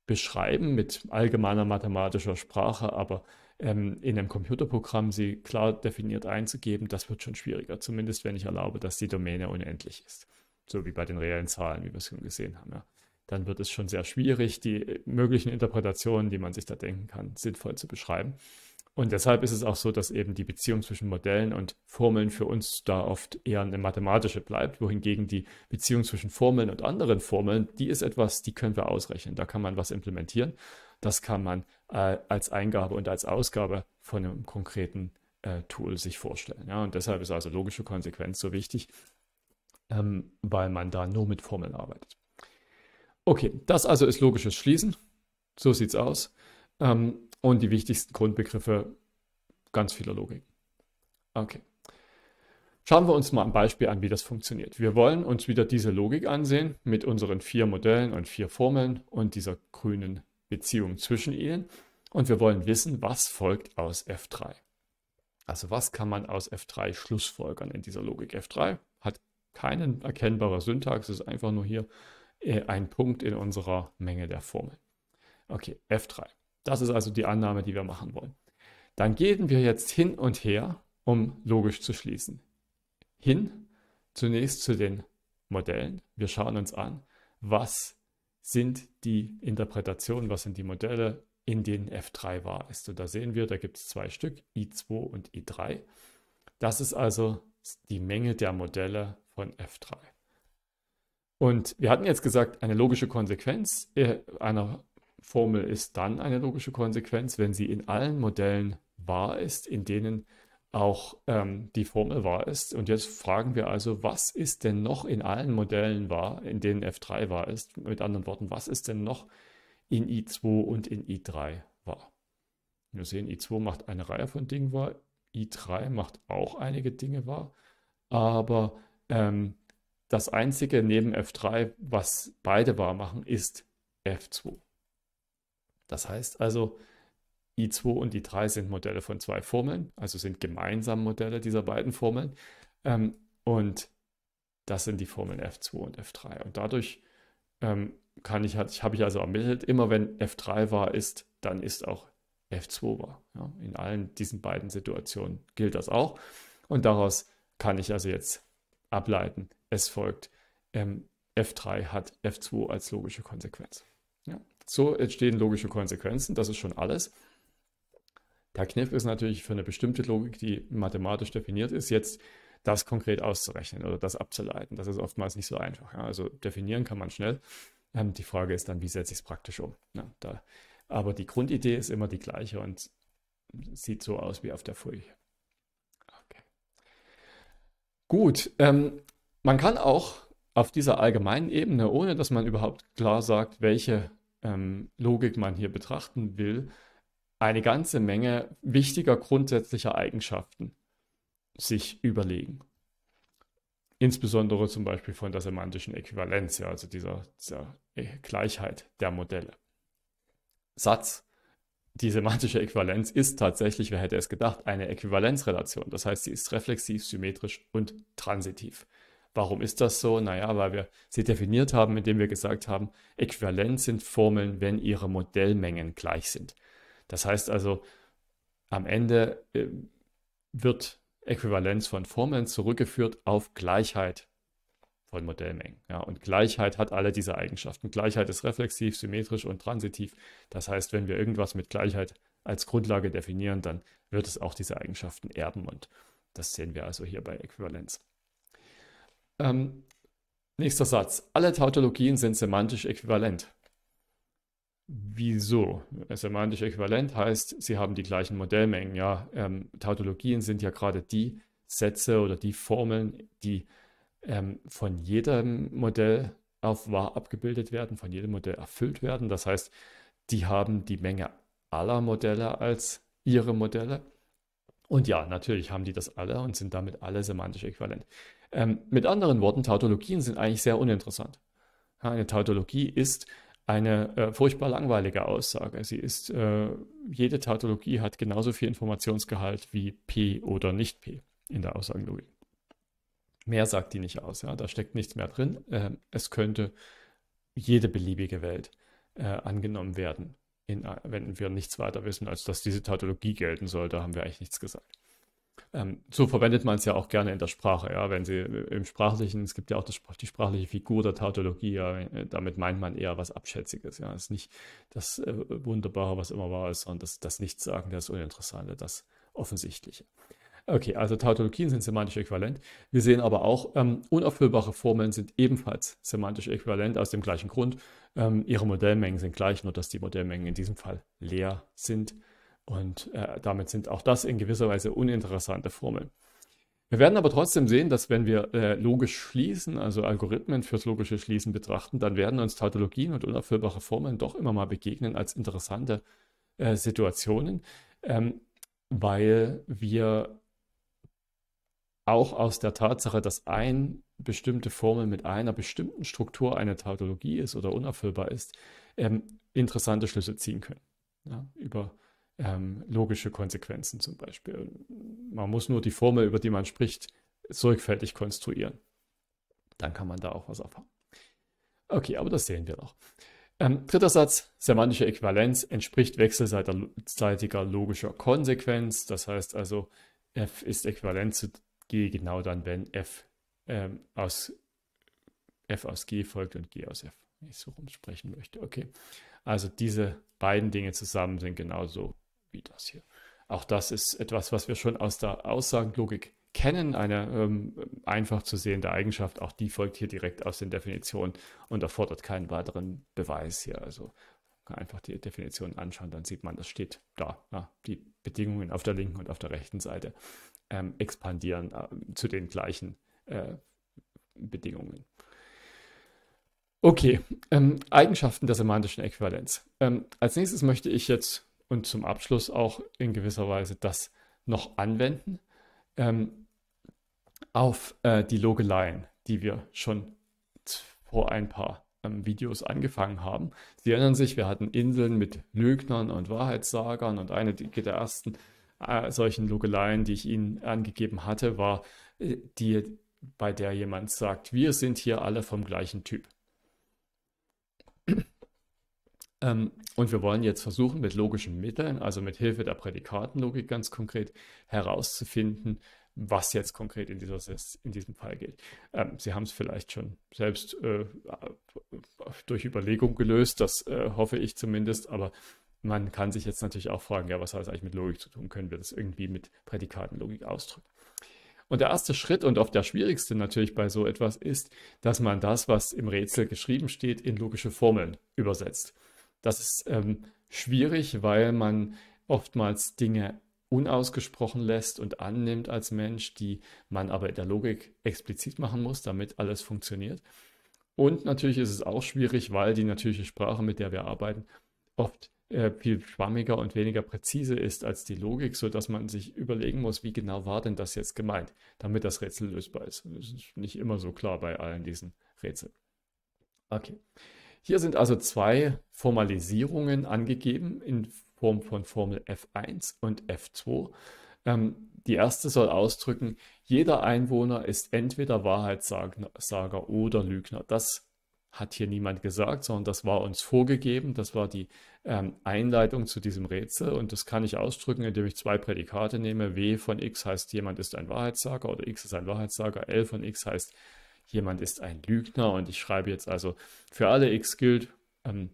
beschreiben mit allgemeiner mathematischer Sprache, aber ähm, in einem Computerprogramm sie klar definiert einzugeben, das wird schon schwieriger, zumindest wenn ich erlaube, dass die Domäne unendlich ist. So wie bei den reellen Zahlen, wie wir es schon gesehen haben. Ja. Dann wird es schon sehr schwierig, die äh, möglichen Interpretationen, die man sich da denken kann, sinnvoll zu beschreiben. Und deshalb ist es auch so, dass eben die Beziehung zwischen Modellen und Formeln für uns da oft eher eine mathematische bleibt, wohingegen die Beziehung zwischen Formeln und anderen Formeln, die ist etwas, die können wir ausrechnen. Da kann man was implementieren. Das kann man äh, als Eingabe und als Ausgabe von einem konkreten äh, Tool sich vorstellen. Ja? Und deshalb ist also logische Konsequenz so wichtig, ähm, weil man da nur mit Formeln arbeitet. Okay, das also ist logisches Schließen. So sieht es aus. Ähm, und die wichtigsten Grundbegriffe ganz vieler Logiken. Okay. Schauen wir uns mal ein Beispiel an, wie das funktioniert. Wir wollen uns wieder diese Logik ansehen mit unseren vier Modellen und vier Formeln und dieser grünen Beziehung zwischen ihnen. Und wir wollen wissen, was folgt aus F3. Also was kann man aus F3 schlussfolgern in dieser Logik? F3 hat keine erkennbare Syntax, ist einfach nur hier äh, ein Punkt in unserer Menge der Formeln. Okay, F3. Das ist also die Annahme, die wir machen wollen. Dann gehen wir jetzt hin und her, um logisch zu schließen. Hin zunächst zu den Modellen. Wir schauen uns an, was sind die Interpretationen, was sind die Modelle, in denen F3 wahr ist. Und da sehen wir, da gibt es zwei Stück, I2 und I3. Das ist also die Menge der Modelle von F3. Und wir hatten jetzt gesagt, eine logische Konsequenz äh, einer Formel ist dann eine logische Konsequenz, wenn sie in allen Modellen wahr ist, in denen auch ähm, die Formel wahr ist. Und jetzt fragen wir also, was ist denn noch in allen Modellen wahr, in denen F3 wahr ist? Mit anderen Worten, was ist denn noch in I2 und in I3 wahr? Wir sehen, I2 macht eine Reihe von Dingen wahr, I3 macht auch einige Dinge wahr, aber ähm, das einzige neben F3, was beide wahr machen, ist F2. Das heißt also, I2 und I3 sind Modelle von zwei Formeln, also sind gemeinsam Modelle dieser beiden Formeln. Ähm, und das sind die Formeln F2 und F3. Und dadurch ähm, kann halt, ich, habe ich also ermittelt, immer wenn F3 wahr ist, dann ist auch F2 wahr. Ja, in allen diesen beiden Situationen gilt das auch. Und daraus kann ich also jetzt ableiten, es folgt, ähm, F3 hat F2 als logische Konsequenz. Ja. So entstehen logische Konsequenzen, das ist schon alles. Der Kniff ist natürlich für eine bestimmte Logik, die mathematisch definiert ist, jetzt das konkret auszurechnen oder das abzuleiten. Das ist oftmals nicht so einfach. Also definieren kann man schnell. Ähm, die Frage ist dann, wie setze ich es praktisch um? Ja, ne? da. Aber die Grundidee ist immer die gleiche und sieht so aus wie auf der Folie. Okay. Gut, ähm, man kann auch auf dieser allgemeinen Ebene, ohne dass man überhaupt klar sagt, welche ähm, Logik man hier betrachten will, eine ganze Menge wichtiger grundsätzlicher Eigenschaften sich überlegen. Insbesondere zum Beispiel von der semantischen Äquivalenz, ja, also dieser, dieser äh, Gleichheit der Modelle. Satz. Die semantische Äquivalenz ist tatsächlich, wer hätte es gedacht, eine Äquivalenzrelation. Das heißt, sie ist reflexiv, symmetrisch und transitiv. Warum ist das so? Naja, weil wir sie definiert haben, indem wir gesagt haben, äquivalent sind Formeln, wenn ihre Modellmengen gleich sind. Das heißt also, am Ende äh, wird Äquivalenz von Formeln zurückgeführt auf Gleichheit von Modellmengen. Ja, und Gleichheit hat alle diese Eigenschaften. Gleichheit ist reflexiv, symmetrisch und transitiv. Das heißt, wenn wir irgendwas mit Gleichheit als Grundlage definieren, dann wird es auch diese Eigenschaften erben. Und das sehen wir also hier bei Äquivalenz. Ähm, nächster Satz. Alle Tautologien sind semantisch äquivalent. Wieso? Äh, semantisch äquivalent heißt, sie haben die gleichen Modellmengen. Ja, ähm, Tautologien sind ja gerade die Sätze oder die Formeln, die ähm, von jedem Modell auf wahr abgebildet werden, von jedem Modell erfüllt werden. Das heißt, die haben die Menge aller Modelle als ihre Modelle. Und ja, natürlich haben die das alle und sind damit alle semantisch äquivalent. Ähm, mit anderen Worten, Tautologien sind eigentlich sehr uninteressant. Ja, eine Tautologie ist eine äh, furchtbar langweilige Aussage. Sie ist, äh, jede Tautologie hat genauso viel Informationsgehalt wie P oder nicht P in der Aussagenlogik. Mehr sagt die nicht aus, ja? da steckt nichts mehr drin. Ähm, es könnte jede beliebige Welt äh, angenommen werden. In, wenn wir nichts weiter wissen, als dass diese Tautologie gelten soll, da haben wir eigentlich nichts gesagt. Ähm, so verwendet man es ja auch gerne in der Sprache, ja, wenn sie äh, im Sprachlichen, es gibt ja auch das, die sprachliche Figur der Tautologie, ja, äh, damit meint man eher was Abschätziges, ja, es ist nicht das äh, Wunderbare, was immer wahr ist, sondern das, das Nichtssagende, das Uninteressante, das Offensichtliche. Okay, also Tautologien sind semantisch äquivalent. Wir sehen aber auch, ähm, unerfüllbare Formeln sind ebenfalls semantisch äquivalent aus dem gleichen Grund. Ähm, ihre Modellmengen sind gleich, nur dass die Modellmengen in diesem Fall leer sind. Und äh, damit sind auch das in gewisser Weise uninteressante Formeln. Wir werden aber trotzdem sehen, dass wenn wir äh, logisch schließen, also Algorithmen fürs logische Schließen betrachten, dann werden uns Tautologien und unerfüllbare Formeln doch immer mal begegnen als interessante äh, Situationen, ähm, weil wir auch aus der Tatsache, dass eine bestimmte Formel mit einer bestimmten Struktur eine Tautologie ist oder unerfüllbar ist, ähm, interessante Schlüsse ziehen können. Ja, über ähm, logische Konsequenzen zum Beispiel. Man muss nur die Formel, über die man spricht, sorgfältig konstruieren. Dann kann man da auch was erfahren. Okay, aber das sehen wir noch. Ähm, dritter Satz, semantische Äquivalenz entspricht wechselseitiger logischer Konsequenz. Das heißt also, f ist äquivalent zu g genau dann, wenn f, ähm, aus, f aus g folgt und g aus f. Wenn ich so rum sprechen möchte. Okay. Also diese beiden Dinge zusammen sind genauso wie das hier. Auch das ist etwas, was wir schon aus der Aussagenlogik kennen, eine ähm, einfach zu sehende Eigenschaft. Auch die folgt hier direkt aus den Definitionen und erfordert keinen weiteren Beweis hier. Also einfach die Definition anschauen, dann sieht man, das steht da. Ja, die Bedingungen auf der linken und auf der rechten Seite ähm, expandieren äh, zu den gleichen äh, Bedingungen. Okay, ähm, Eigenschaften der semantischen Äquivalenz. Ähm, als nächstes möchte ich jetzt und zum Abschluss auch in gewisser Weise das noch anwenden ähm, auf äh, die Logeleien, die wir schon vor ein paar ähm, Videos angefangen haben. Sie erinnern sich, wir hatten Inseln mit Lügnern und Wahrheitssagern und eine der ersten äh, solchen Logeleien, die ich Ihnen angegeben hatte, war äh, die, bei der jemand sagt, wir sind hier alle vom gleichen Typ. Ähm, und wir wollen jetzt versuchen, mit logischen Mitteln, also mit Hilfe der Prädikatenlogik ganz konkret, herauszufinden, was jetzt konkret in, dieser, in diesem Fall geht. Ähm, Sie haben es vielleicht schon selbst äh, durch Überlegung gelöst, das äh, hoffe ich zumindest, aber man kann sich jetzt natürlich auch fragen, ja, was hat es eigentlich mit Logik zu tun? Können wir das irgendwie mit Prädikatenlogik ausdrücken? Und der erste Schritt und oft der schwierigste natürlich bei so etwas ist, dass man das, was im Rätsel geschrieben steht, in logische Formeln übersetzt. Das ist ähm, schwierig, weil man oftmals Dinge unausgesprochen lässt und annimmt als Mensch, die man aber in der Logik explizit machen muss, damit alles funktioniert. Und natürlich ist es auch schwierig, weil die natürliche Sprache, mit der wir arbeiten, oft äh, viel schwammiger und weniger präzise ist als die Logik, sodass man sich überlegen muss, wie genau war denn das jetzt gemeint, damit das Rätsel lösbar ist. Das ist nicht immer so klar bei allen diesen Rätseln. Okay. Hier sind also zwei Formalisierungen angegeben in Form von Formel F1 und F2. Ähm, die erste soll ausdrücken, jeder Einwohner ist entweder Wahrheitssager oder Lügner. Das hat hier niemand gesagt, sondern das war uns vorgegeben. Das war die ähm, Einleitung zu diesem Rätsel und das kann ich ausdrücken, indem ich zwei Prädikate nehme. W von X heißt, jemand ist ein Wahrheitssager oder X ist ein Wahrheitssager. L von X heißt, jemand ist ein Lügner und ich schreibe jetzt also für alle x gilt ähm,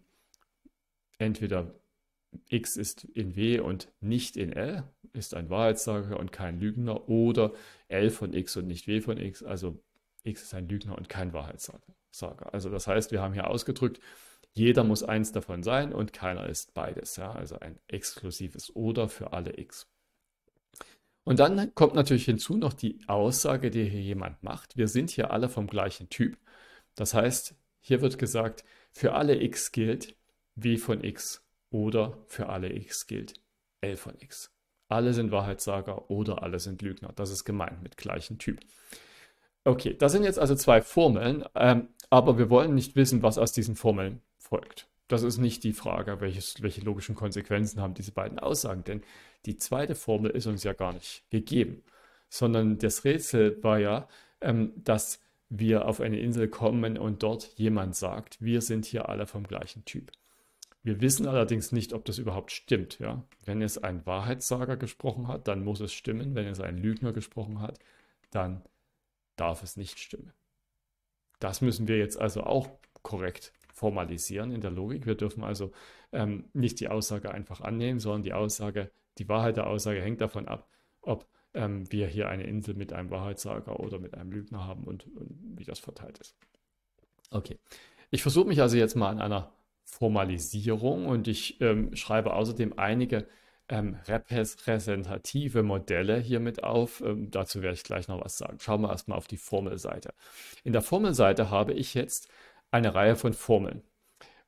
entweder x ist in w und nicht in l, ist ein Wahrheitssager und kein Lügner, oder l von x und nicht w von x, also x ist ein Lügner und kein Wahrheitssager. Also das heißt, wir haben hier ausgedrückt, jeder muss eins davon sein und keiner ist beides. Ja? Also ein exklusives oder für alle x. Und dann kommt natürlich hinzu noch die Aussage, die hier jemand macht. Wir sind hier alle vom gleichen Typ. Das heißt, hier wird gesagt, für alle x gilt w von x oder für alle x gilt L von x. Alle sind Wahrheitssager oder alle sind Lügner. Das ist gemeint mit gleichen Typ. Okay, das sind jetzt also zwei Formeln, ähm, aber wir wollen nicht wissen, was aus diesen Formeln folgt. Das ist nicht die Frage, welches, welche logischen Konsequenzen haben diese beiden Aussagen, denn die zweite Formel ist uns ja gar nicht gegeben, sondern das Rätsel war ja, ähm, dass wir auf eine Insel kommen und dort jemand sagt, wir sind hier alle vom gleichen Typ. Wir wissen allerdings nicht, ob das überhaupt stimmt. Ja? Wenn es ein Wahrheitssager gesprochen hat, dann muss es stimmen. Wenn es ein Lügner gesprochen hat, dann darf es nicht stimmen. Das müssen wir jetzt also auch korrekt formalisieren in der Logik. Wir dürfen also ähm, nicht die Aussage einfach annehmen, sondern die Aussage, die Wahrheit der Aussage hängt davon ab, ob ähm, wir hier eine Insel mit einem Wahrheitssager oder mit einem Lügner haben und, und wie das verteilt ist. Okay. Ich versuche mich also jetzt mal an einer Formalisierung und ich ähm, schreibe außerdem einige ähm, repräsentative Modelle hiermit auf. Ähm, dazu werde ich gleich noch was sagen. Schauen wir erstmal auf die Formelseite. In der Formelseite habe ich jetzt eine Reihe von Formeln.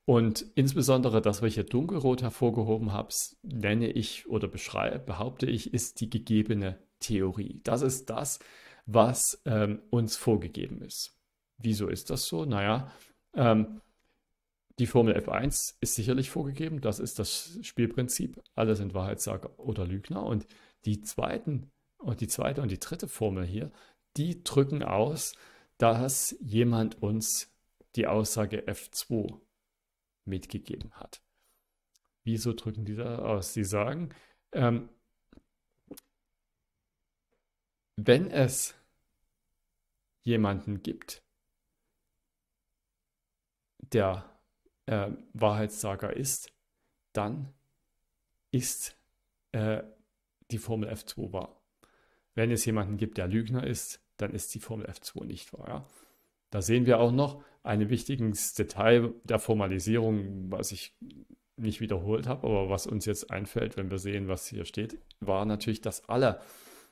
Und insbesondere das, was ich hier dunkelrot hervorgehoben habe, nenne ich oder beschreibe, behaupte ich, ist die gegebene Theorie. Das ist das, was ähm, uns vorgegeben ist. Wieso ist das so? Naja, ähm, die Formel F1 ist sicherlich vorgegeben. Das ist das Spielprinzip. Alle sind Wahrheitssager oder Lügner. Und die zweiten und die zweite und die dritte Formel hier, die drücken aus, dass jemand uns die Aussage F2 mitgegeben hat. Wieso drücken die das aus? Sie sagen, ähm, wenn es jemanden gibt, der äh, Wahrheitssager ist, dann ist äh, die Formel F2 wahr. Wenn es jemanden gibt, der Lügner ist, dann ist die Formel F2 nicht wahr. Ja? Da sehen wir auch noch, ein wichtiges Detail der Formalisierung, was ich nicht wiederholt habe, aber was uns jetzt einfällt, wenn wir sehen, was hier steht, war natürlich, dass alle,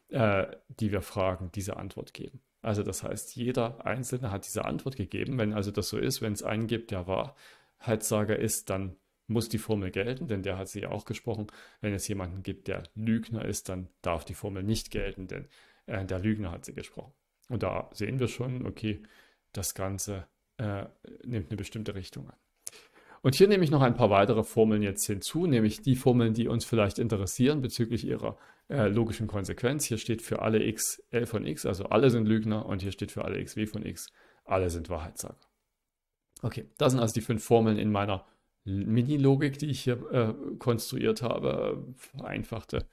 äh, die wir fragen, diese Antwort geben. Also das heißt, jeder Einzelne hat diese Antwort gegeben. Wenn also das so ist, wenn es einen gibt, der Wahrheitssager ist, dann muss die Formel gelten, denn der hat sie ja auch gesprochen. Wenn es jemanden gibt, der Lügner ist, dann darf die Formel nicht gelten, denn äh, der Lügner hat sie gesprochen. Und da sehen wir schon, okay, das Ganze äh, nimmt eine bestimmte Richtung an. Und hier nehme ich noch ein paar weitere Formeln jetzt hinzu, nämlich die Formeln, die uns vielleicht interessieren bezüglich ihrer äh, logischen Konsequenz. Hier steht für alle x L von x, also alle sind Lügner, und hier steht für alle x W von x, alle sind Wahrheitssager. Okay, das sind also die fünf Formeln in meiner Mini-Logik, die ich hier äh, konstruiert habe, vereinfachte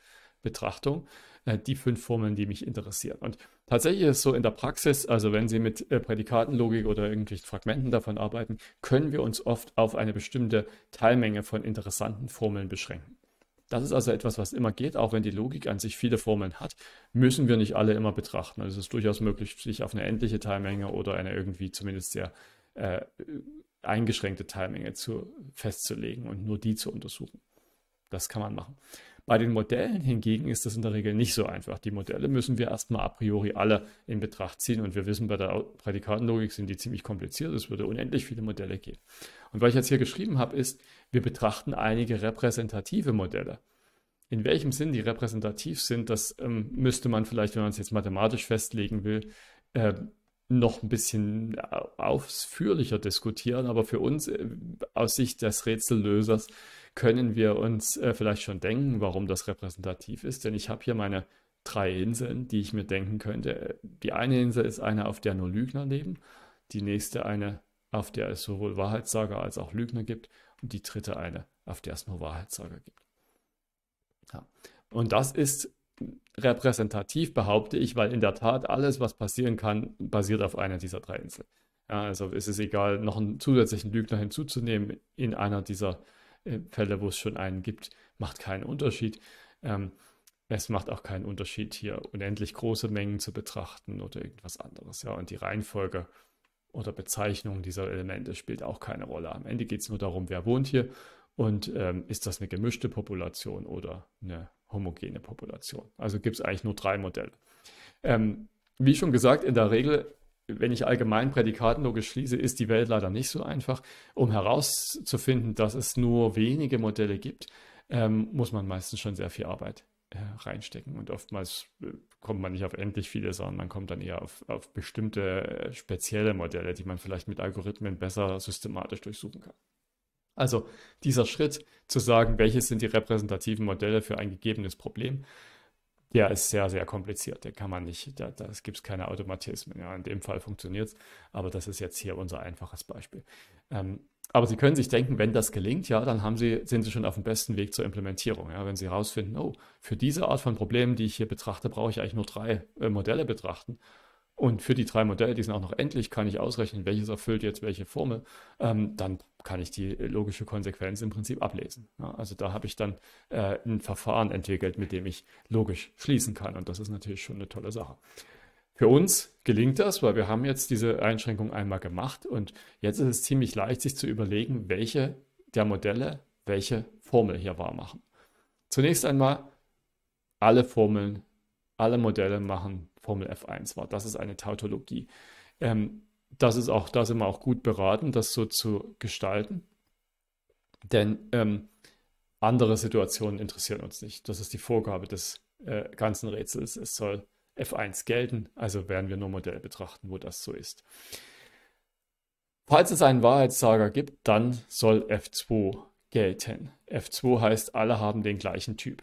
Betrachtung, äh, die fünf Formeln, die mich interessieren. Und Tatsächlich ist es so in der Praxis, also wenn Sie mit äh, Prädikatenlogik oder irgendwelchen Fragmenten davon arbeiten, können wir uns oft auf eine bestimmte Teilmenge von interessanten Formeln beschränken. Das ist also etwas, was immer geht, auch wenn die Logik an sich viele Formeln hat, müssen wir nicht alle immer betrachten. Also es ist durchaus möglich, sich auf eine endliche Teilmenge oder eine irgendwie zumindest sehr äh, eingeschränkte Teilmenge zu, festzulegen und nur die zu untersuchen. Das kann man machen. Bei den Modellen hingegen ist das in der Regel nicht so einfach. Die Modelle müssen wir erstmal a priori alle in Betracht ziehen und wir wissen, bei der Prädikatenlogik sind die ziemlich kompliziert. Es würde unendlich viele Modelle geben. Und was ich jetzt hier geschrieben habe, ist, wir betrachten einige repräsentative Modelle. In welchem Sinn die repräsentativ sind, das ähm, müsste man vielleicht, wenn man es jetzt mathematisch festlegen will, äh, noch ein bisschen äh, ausführlicher diskutieren. Aber für uns äh, aus Sicht des Rätsellösers können wir uns äh, vielleicht schon denken, warum das repräsentativ ist. Denn ich habe hier meine drei Inseln, die ich mir denken könnte. Die eine Insel ist eine, auf der nur Lügner leben. Die nächste eine, auf der es sowohl Wahrheitssager als auch Lügner gibt. Und die dritte eine, auf der es nur Wahrheitssager gibt. Ja. Und das ist repräsentativ, behaupte ich, weil in der Tat alles, was passieren kann, basiert auf einer dieser drei Inseln. Ja, also ist es egal, noch einen zusätzlichen Lügner hinzuzunehmen in einer dieser äh, Fälle, wo es schon einen gibt, macht keinen Unterschied. Ähm, es macht auch keinen Unterschied, hier unendlich große Mengen zu betrachten oder irgendwas anderes. Ja, und die Reihenfolge oder Bezeichnung dieser Elemente spielt auch keine Rolle. Am Ende geht es nur darum, wer wohnt hier und ähm, ist das eine gemischte Population oder eine homogene Population. Also gibt es eigentlich nur drei Modelle. Ähm, wie schon gesagt, in der Regel wenn ich allgemein prädikatenlogisch schließe, ist die Welt leider nicht so einfach. Um herauszufinden, dass es nur wenige Modelle gibt, ähm, muss man meistens schon sehr viel Arbeit äh, reinstecken. Und oftmals äh, kommt man nicht auf endlich viele, sondern man kommt dann eher auf, auf bestimmte äh, spezielle Modelle, die man vielleicht mit Algorithmen besser systematisch durchsuchen kann. Also dieser Schritt zu sagen, welches sind die repräsentativen Modelle für ein gegebenes Problem, der ist sehr, sehr kompliziert. Der kann man nicht, da, das gibt es keine Automatismen. Ja, in dem Fall funktioniert es, aber das ist jetzt hier unser einfaches Beispiel. Ähm, aber Sie können sich denken, wenn das gelingt, ja, dann haben Sie, sind Sie schon auf dem besten Weg zur Implementierung. Ja. Wenn Sie herausfinden, oh, für diese Art von Problemen, die ich hier betrachte, brauche ich eigentlich nur drei äh, Modelle betrachten und für die drei Modelle, die sind auch noch endlich, kann ich ausrechnen, welches erfüllt jetzt welche Formel, ähm, dann kann ich die logische Konsequenz im Prinzip ablesen. Ja, also da habe ich dann äh, ein Verfahren entwickelt, mit dem ich logisch schließen kann und das ist natürlich schon eine tolle Sache. Für uns gelingt das, weil wir haben jetzt diese Einschränkung einmal gemacht und jetzt ist es ziemlich leicht, sich zu überlegen, welche der Modelle welche Formel hier wahr machen. Zunächst einmal alle Formeln, alle Modelle machen Formel F1 war. Das ist eine Tautologie. Ähm, das ist auch, da sind wir auch gut beraten, das so zu gestalten. Denn ähm, andere Situationen interessieren uns nicht. Das ist die Vorgabe des äh, ganzen Rätsels. Es soll F1 gelten, also werden wir nur Modelle betrachten, wo das so ist. Falls es einen Wahrheitssager gibt, dann soll F2 gelten. F2 heißt, alle haben den gleichen Typ.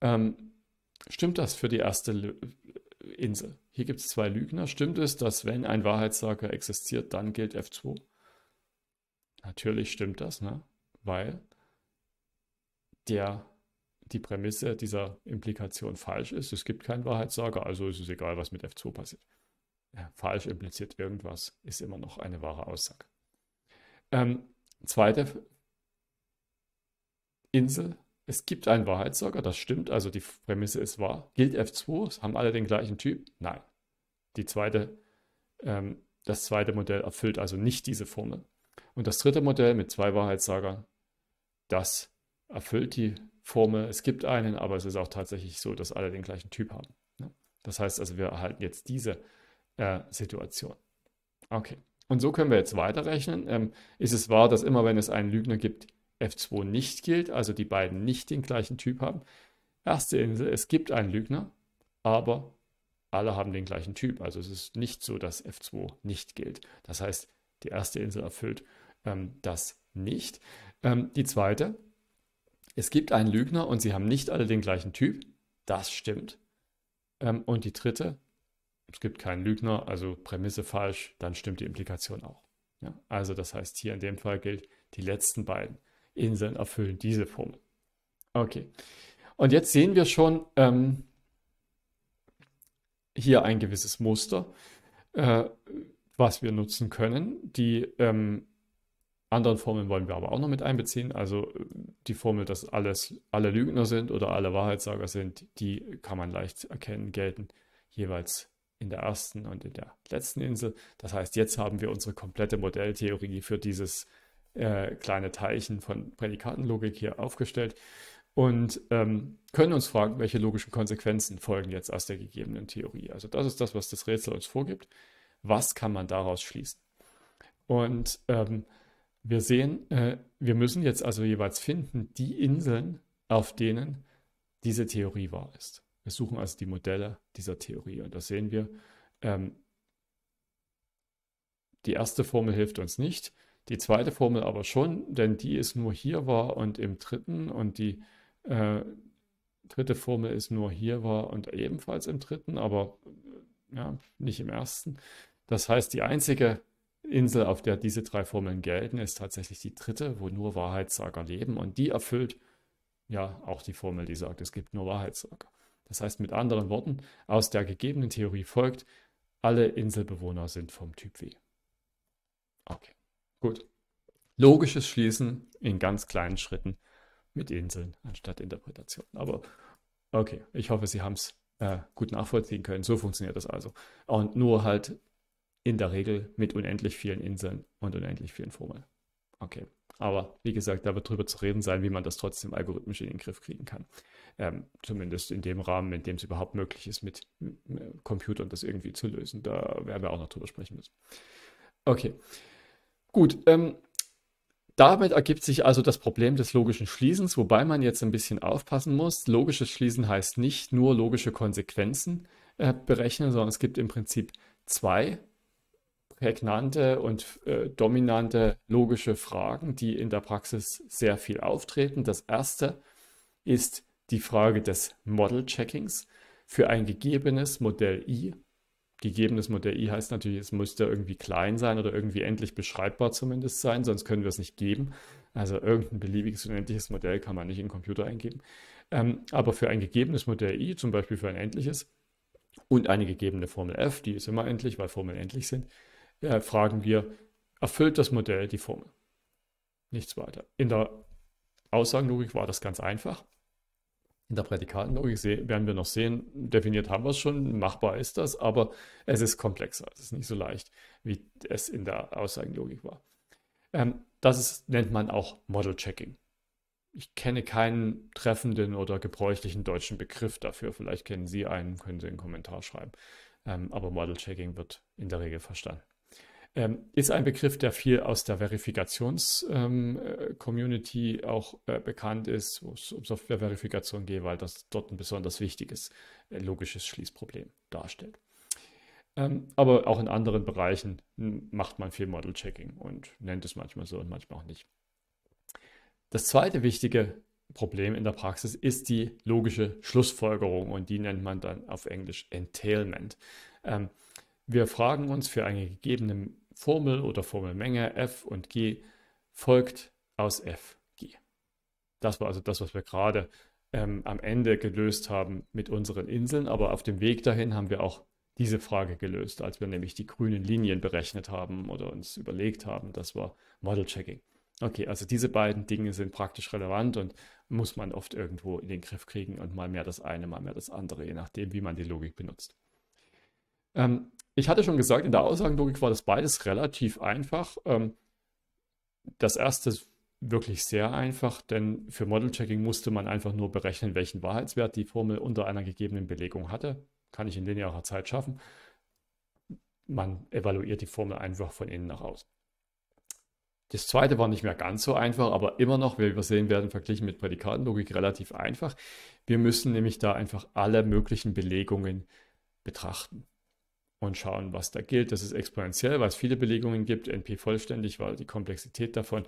Ähm, stimmt das für die erste Insel. Hier gibt es zwei Lügner. Stimmt es, dass wenn ein Wahrheitssager existiert, dann gilt F2? Natürlich stimmt das, ne? weil der, die Prämisse dieser Implikation falsch ist. Es gibt keinen Wahrheitssager, also ist es egal, was mit F2 passiert. Ja, falsch impliziert irgendwas, ist immer noch eine wahre Aussage. Ähm, zweite Insel es gibt einen Wahrheitssager, das stimmt, also die Prämisse ist wahr. Gilt F2, haben alle den gleichen Typ? Nein. Die zweite, ähm, das zweite Modell erfüllt also nicht diese Formel. Und das dritte Modell mit zwei Wahrheitssagern, das erfüllt die Formel. Es gibt einen, aber es ist auch tatsächlich so, dass alle den gleichen Typ haben. Ne? Das heißt also, wir erhalten jetzt diese äh, Situation. Okay. Und so können wir jetzt weiterrechnen. Ähm, ist es wahr, dass immer wenn es einen Lügner gibt, F2 nicht gilt, also die beiden nicht den gleichen Typ haben. Erste Insel, es gibt einen Lügner, aber alle haben den gleichen Typ. Also es ist nicht so, dass F2 nicht gilt. Das heißt, die erste Insel erfüllt ähm, das nicht. Ähm, die zweite, es gibt einen Lügner und sie haben nicht alle den gleichen Typ. Das stimmt. Ähm, und die dritte, es gibt keinen Lügner, also Prämisse falsch, dann stimmt die Implikation auch. Ja? Also das heißt, hier in dem Fall gilt die letzten beiden. Inseln erfüllen diese Formel. Okay. Und jetzt sehen wir schon ähm, hier ein gewisses Muster, äh, was wir nutzen können. Die ähm, anderen Formeln wollen wir aber auch noch mit einbeziehen. Also äh, die Formel, dass alles, alle Lügner sind oder alle Wahrheitssager sind, die kann man leicht erkennen, gelten jeweils in der ersten und in der letzten Insel. Das heißt, jetzt haben wir unsere komplette Modelltheorie für dieses äh, kleine Teilchen von Prädikatenlogik hier aufgestellt und ähm, können uns fragen, welche logischen Konsequenzen folgen jetzt aus der gegebenen Theorie. Also das ist das, was das Rätsel uns vorgibt. Was kann man daraus schließen? Und ähm, wir sehen, äh, wir müssen jetzt also jeweils finden die Inseln, auf denen diese Theorie wahr ist. Wir suchen also die Modelle dieser Theorie und da sehen wir. Ähm, die erste Formel hilft uns nicht. Die zweite Formel aber schon, denn die ist nur hier wahr und im dritten und die äh, dritte Formel ist nur hier wahr und ebenfalls im dritten, aber äh, ja, nicht im ersten. Das heißt, die einzige Insel, auf der diese drei Formeln gelten, ist tatsächlich die dritte, wo nur Wahrheitssager leben und die erfüllt ja auch die Formel, die sagt, es gibt nur Wahrheitssager. Das heißt mit anderen Worten, aus der gegebenen Theorie folgt, alle Inselbewohner sind vom Typ W. Okay. Gut. Logisches Schließen in ganz kleinen Schritten mit Inseln anstatt Interpretationen. Aber okay, ich hoffe, Sie haben es äh, gut nachvollziehen können. So funktioniert das also. Und nur halt in der Regel mit unendlich vielen Inseln und unendlich vielen Formeln. Okay. Aber wie gesagt, da wird drüber zu reden sein, wie man das trotzdem algorithmisch in den Griff kriegen kann. Ähm, zumindest in dem Rahmen, in dem es überhaupt möglich ist, mit, mit Computern das irgendwie zu lösen. Da werden wir auch noch drüber sprechen müssen. Okay. Gut, ähm, damit ergibt sich also das Problem des logischen Schließens, wobei man jetzt ein bisschen aufpassen muss. Logisches Schließen heißt nicht nur logische Konsequenzen äh, berechnen, sondern es gibt im Prinzip zwei prägnante und äh, dominante logische Fragen, die in der Praxis sehr viel auftreten. Das erste ist die Frage des Model-Checkings. Für ein gegebenes Modell I gegebenes Modell i heißt natürlich, es müsste irgendwie klein sein oder irgendwie endlich beschreibbar zumindest sein, sonst können wir es nicht geben. Also irgendein beliebiges unendliches Modell kann man nicht in den Computer eingeben. Ähm, aber für ein gegebenes Modell i, zum Beispiel für ein endliches, und eine gegebene Formel f, die ist immer endlich, weil Formeln endlich sind, äh, fragen wir, erfüllt das Modell die Formel? Nichts weiter. In der Aussagenlogik war das ganz einfach in der Prädikatenlogik oh, werden wir noch sehen, definiert haben wir es schon, machbar ist das, aber es ist komplexer, es ist nicht so leicht, wie es in der Aussagenlogik war. Ähm, das ist, nennt man auch Model Checking. Ich kenne keinen treffenden oder gebräuchlichen deutschen Begriff dafür. Vielleicht kennen Sie einen, können Sie einen Kommentar schreiben. Ähm, aber Model Checking wird in der Regel verstanden ähm, ist ein Begriff, der viel aus der Verifikations-Community ähm, äh, auch äh, bekannt ist, wo es um Software-Verifikation geht, weil das dort ein besonders wichtiges äh, logisches Schließproblem darstellt. Ähm, aber auch in anderen Bereichen macht man viel Model-Checking und nennt es manchmal so und manchmal auch nicht. Das zweite wichtige Problem in der Praxis ist die logische Schlussfolgerung und die nennt man dann auf Englisch Entailment. Ähm, wir fragen uns für eine gegebene Formel oder Formelmenge f und g folgt aus f g. Das war also das, was wir gerade ähm, am Ende gelöst haben mit unseren Inseln, aber auf dem Weg dahin haben wir auch diese Frage gelöst, als wir nämlich die grünen Linien berechnet haben oder uns überlegt haben, das war Model Checking. Okay, also diese beiden Dinge sind praktisch relevant und muss man oft irgendwo in den Griff kriegen und mal mehr das eine, mal mehr das andere, je nachdem, wie man die Logik benutzt. Ähm, ich hatte schon gesagt, in der Aussagenlogik war das beides relativ einfach. Ähm, das erste ist wirklich sehr einfach, denn für Model-Checking musste man einfach nur berechnen, welchen Wahrheitswert die Formel unter einer gegebenen Belegung hatte. Kann ich in linearer Zeit schaffen. Man evaluiert die Formel einfach von innen nach außen. Das zweite war nicht mehr ganz so einfach, aber immer noch, wie wir sehen werden, verglichen mit Prädikatenlogik relativ einfach. Wir müssen nämlich da einfach alle möglichen Belegungen betrachten und schauen, was da gilt. Das ist exponentiell, weil es viele Belegungen gibt, NP vollständig, weil die Komplexität davon,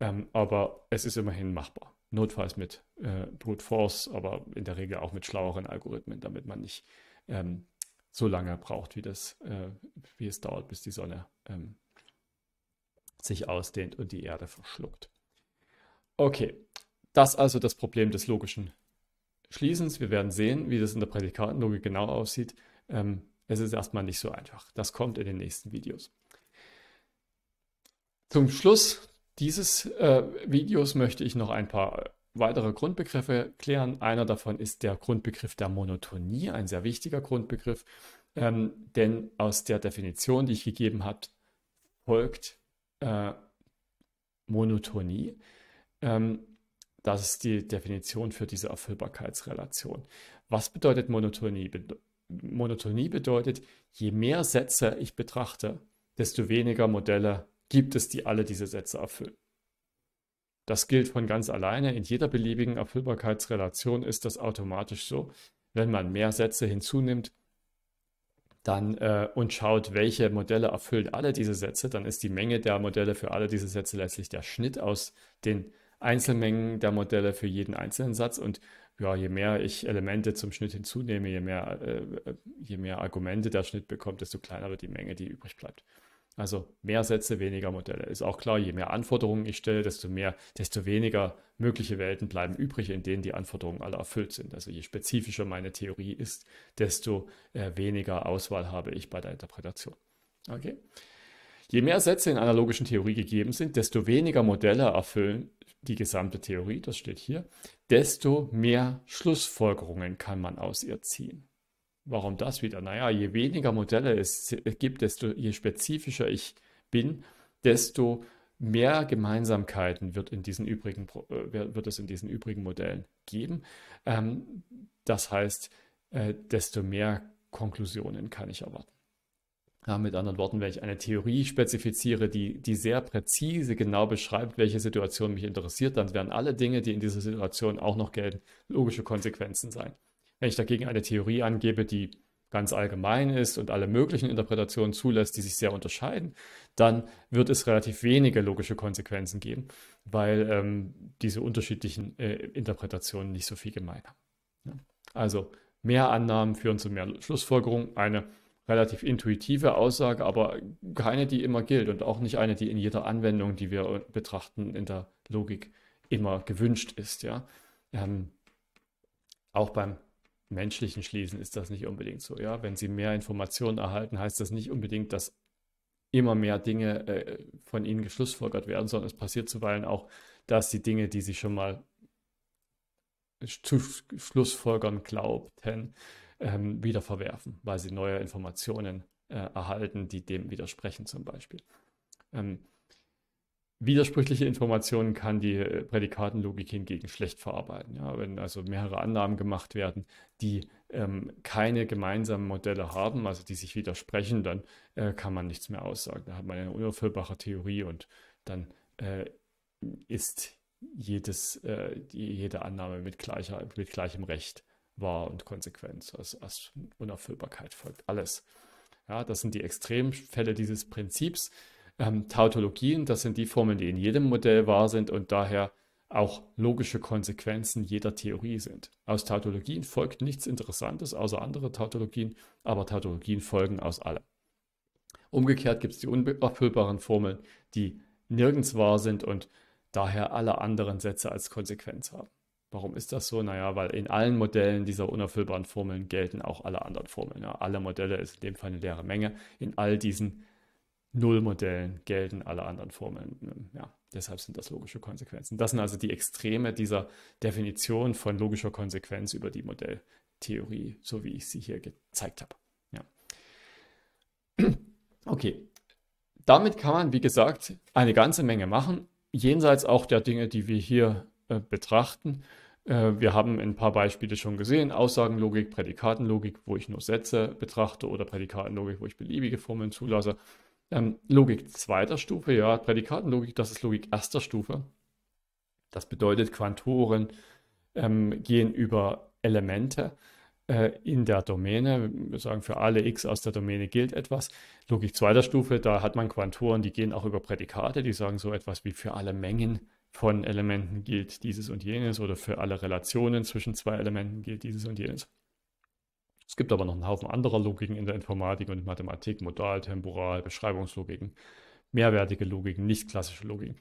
ähm, aber es ist immerhin machbar. Notfalls mit äh, Brute Force, aber in der Regel auch mit schlaueren Algorithmen, damit man nicht ähm, so lange braucht, wie, das, äh, wie es dauert, bis die Sonne ähm, sich ausdehnt und die Erde verschluckt. Okay, das also das Problem des logischen Schließens. Wir werden sehen, wie das in der Prädikatenlogik genau aussieht. Ähm, es ist erstmal nicht so einfach. Das kommt in den nächsten Videos. Zum Schluss dieses äh, Videos möchte ich noch ein paar weitere Grundbegriffe klären. Einer davon ist der Grundbegriff der Monotonie, ein sehr wichtiger Grundbegriff, ähm, denn aus der Definition, die ich gegeben habe, folgt äh, Monotonie. Ähm, das ist die Definition für diese Erfüllbarkeitsrelation. Was bedeutet Monotonie? Monotonie bedeutet, je mehr Sätze ich betrachte, desto weniger Modelle gibt es, die alle diese Sätze erfüllen. Das gilt von ganz alleine. In jeder beliebigen Erfüllbarkeitsrelation ist das automatisch so. Wenn man mehr Sätze hinzunimmt dann, äh, und schaut, welche Modelle erfüllen alle diese Sätze, dann ist die Menge der Modelle für alle diese Sätze letztlich der Schnitt aus den Einzelmengen der Modelle für jeden einzelnen Satz. Und ja, je mehr ich Elemente zum Schnitt hinzunehme, je mehr, äh, äh je mehr Argumente der Schnitt bekommt, desto kleiner wird die Menge, die übrig bleibt. Also mehr Sätze, weniger Modelle. Ist auch klar, je mehr Anforderungen ich stelle, desto mehr, desto weniger mögliche Welten bleiben übrig, in denen die Anforderungen alle erfüllt sind. Also je spezifischer meine Theorie ist, desto äh, weniger Auswahl habe ich bei der Interpretation. Okay? Je mehr Sätze in einer logischen Theorie gegeben sind, desto weniger Modelle erfüllen die gesamte Theorie, das steht hier desto mehr Schlussfolgerungen kann man aus ihr ziehen. Warum das wieder? Naja, je weniger Modelle es gibt, desto je spezifischer ich bin, desto mehr Gemeinsamkeiten wird, in diesen übrigen, äh, wird es in diesen übrigen Modellen geben. Ähm, das heißt, äh, desto mehr Konklusionen kann ich erwarten. Ja, mit anderen Worten, wenn ich eine Theorie spezifiziere, die, die sehr präzise genau beschreibt, welche Situation mich interessiert, dann werden alle Dinge, die in dieser Situation auch noch gelten, logische Konsequenzen sein. Wenn ich dagegen eine Theorie angebe, die ganz allgemein ist und alle möglichen Interpretationen zulässt, die sich sehr unterscheiden, dann wird es relativ wenige logische Konsequenzen geben, weil ähm, diese unterschiedlichen äh, Interpretationen nicht so viel gemein haben. Ja. Also mehr Annahmen führen zu mehr Schlussfolgerungen. Eine relativ intuitive Aussage, aber keine, die immer gilt und auch nicht eine, die in jeder Anwendung, die wir betrachten, in der Logik immer gewünscht ist. Ja? Ähm, auch beim menschlichen Schließen ist das nicht unbedingt so. Ja? Wenn Sie mehr Informationen erhalten, heißt das nicht unbedingt, dass immer mehr Dinge äh, von Ihnen geschlussfolgert werden, sondern es passiert zuweilen auch, dass die Dinge, die Sie schon mal zu Schlussfolgern glaubten, ähm, wieder verwerfen, weil sie neue Informationen äh, erhalten, die dem widersprechen zum Beispiel. Ähm, widersprüchliche Informationen kann die äh, Prädikatenlogik hingegen schlecht verarbeiten. Ja? Wenn also mehrere Annahmen gemacht werden, die ähm, keine gemeinsamen Modelle haben, also die sich widersprechen, dann äh, kann man nichts mehr aussagen. Da hat man eine unerfüllbare Theorie und dann äh, ist jedes, äh, jede Annahme mit, gleicher, mit gleichem Recht wahr und konsequent. Also aus Unerfüllbarkeit folgt alles. Ja, das sind die Extremfälle dieses Prinzips. Ähm, Tautologien, das sind die Formeln, die in jedem Modell wahr sind und daher auch logische Konsequenzen jeder Theorie sind. Aus Tautologien folgt nichts Interessantes außer andere Tautologien, aber Tautologien folgen aus allem. Umgekehrt gibt es die unerfüllbaren Formeln, die nirgends wahr sind und daher alle anderen Sätze als Konsequenz haben. Warum ist das so? Naja, weil in allen Modellen dieser unerfüllbaren Formeln gelten auch alle anderen Formeln. Ja, alle Modelle ist in dem Fall eine leere Menge. In all diesen Nullmodellen gelten alle anderen Formeln. Ja, deshalb sind das logische Konsequenzen. Das sind also die Extreme dieser Definition von logischer Konsequenz über die Modelltheorie, so wie ich sie hier gezeigt habe. Ja. Okay. Damit kann man, wie gesagt, eine ganze Menge machen, jenseits auch der Dinge, die wir hier äh, betrachten. Äh, wir haben ein paar Beispiele schon gesehen. Aussagenlogik, Prädikatenlogik, wo ich nur Sätze betrachte oder Prädikatenlogik, wo ich beliebige Formeln zulasse. Ähm, Logik zweiter Stufe, ja, Prädikatenlogik, das ist Logik erster Stufe. Das bedeutet, Quantoren ähm, gehen über Elemente äh, in der Domäne. Wir sagen, für alle x aus der Domäne gilt etwas. Logik zweiter Stufe, da hat man Quantoren, die gehen auch über Prädikate, die sagen so etwas wie für alle Mengen von Elementen gilt dieses und jenes oder für alle Relationen zwischen zwei Elementen gilt dieses und jenes. Es gibt aber noch einen Haufen anderer Logiken in der Informatik und in Mathematik, modal, temporal, Beschreibungslogiken, mehrwertige Logiken, nicht klassische Logiken.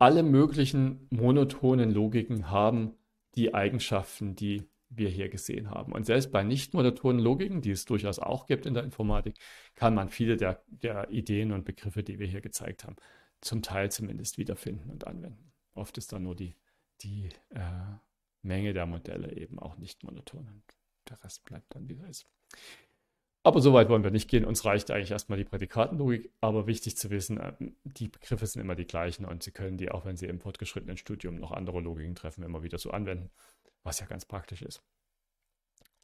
Alle möglichen monotonen Logiken haben die Eigenschaften, die wir hier gesehen haben. Und selbst bei nicht monotonen Logiken, die es durchaus auch gibt in der Informatik, kann man viele der, der Ideen und Begriffe, die wir hier gezeigt haben, zum Teil zumindest wiederfinden und anwenden. Oft ist dann nur die, die äh, Menge der Modelle eben auch nicht monoton und der Rest bleibt dann, wie er ist. Aber so weit wollen wir nicht gehen. Uns reicht eigentlich erstmal die Prädikatenlogik, aber wichtig zu wissen, ähm, die Begriffe sind immer die gleichen und Sie können die, auch wenn Sie im fortgeschrittenen Studium noch andere Logiken treffen, immer wieder so anwenden, was ja ganz praktisch ist.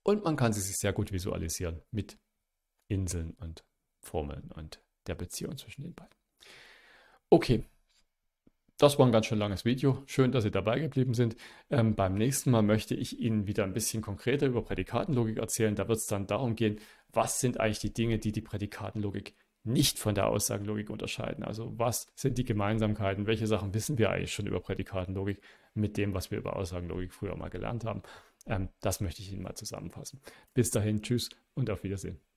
Und man kann sie sich sehr gut visualisieren mit Inseln und Formeln und der Beziehung zwischen den beiden. Okay, das war ein ganz schön langes Video. Schön, dass Sie dabei geblieben sind. Ähm, beim nächsten Mal möchte ich Ihnen wieder ein bisschen konkreter über Prädikatenlogik erzählen. Da wird es dann darum gehen, was sind eigentlich die Dinge, die die Prädikatenlogik nicht von der Aussagenlogik unterscheiden. Also was sind die Gemeinsamkeiten? Welche Sachen wissen wir eigentlich schon über Prädikatenlogik mit dem, was wir über Aussagenlogik früher mal gelernt haben? Ähm, das möchte ich Ihnen mal zusammenfassen. Bis dahin, tschüss und auf Wiedersehen.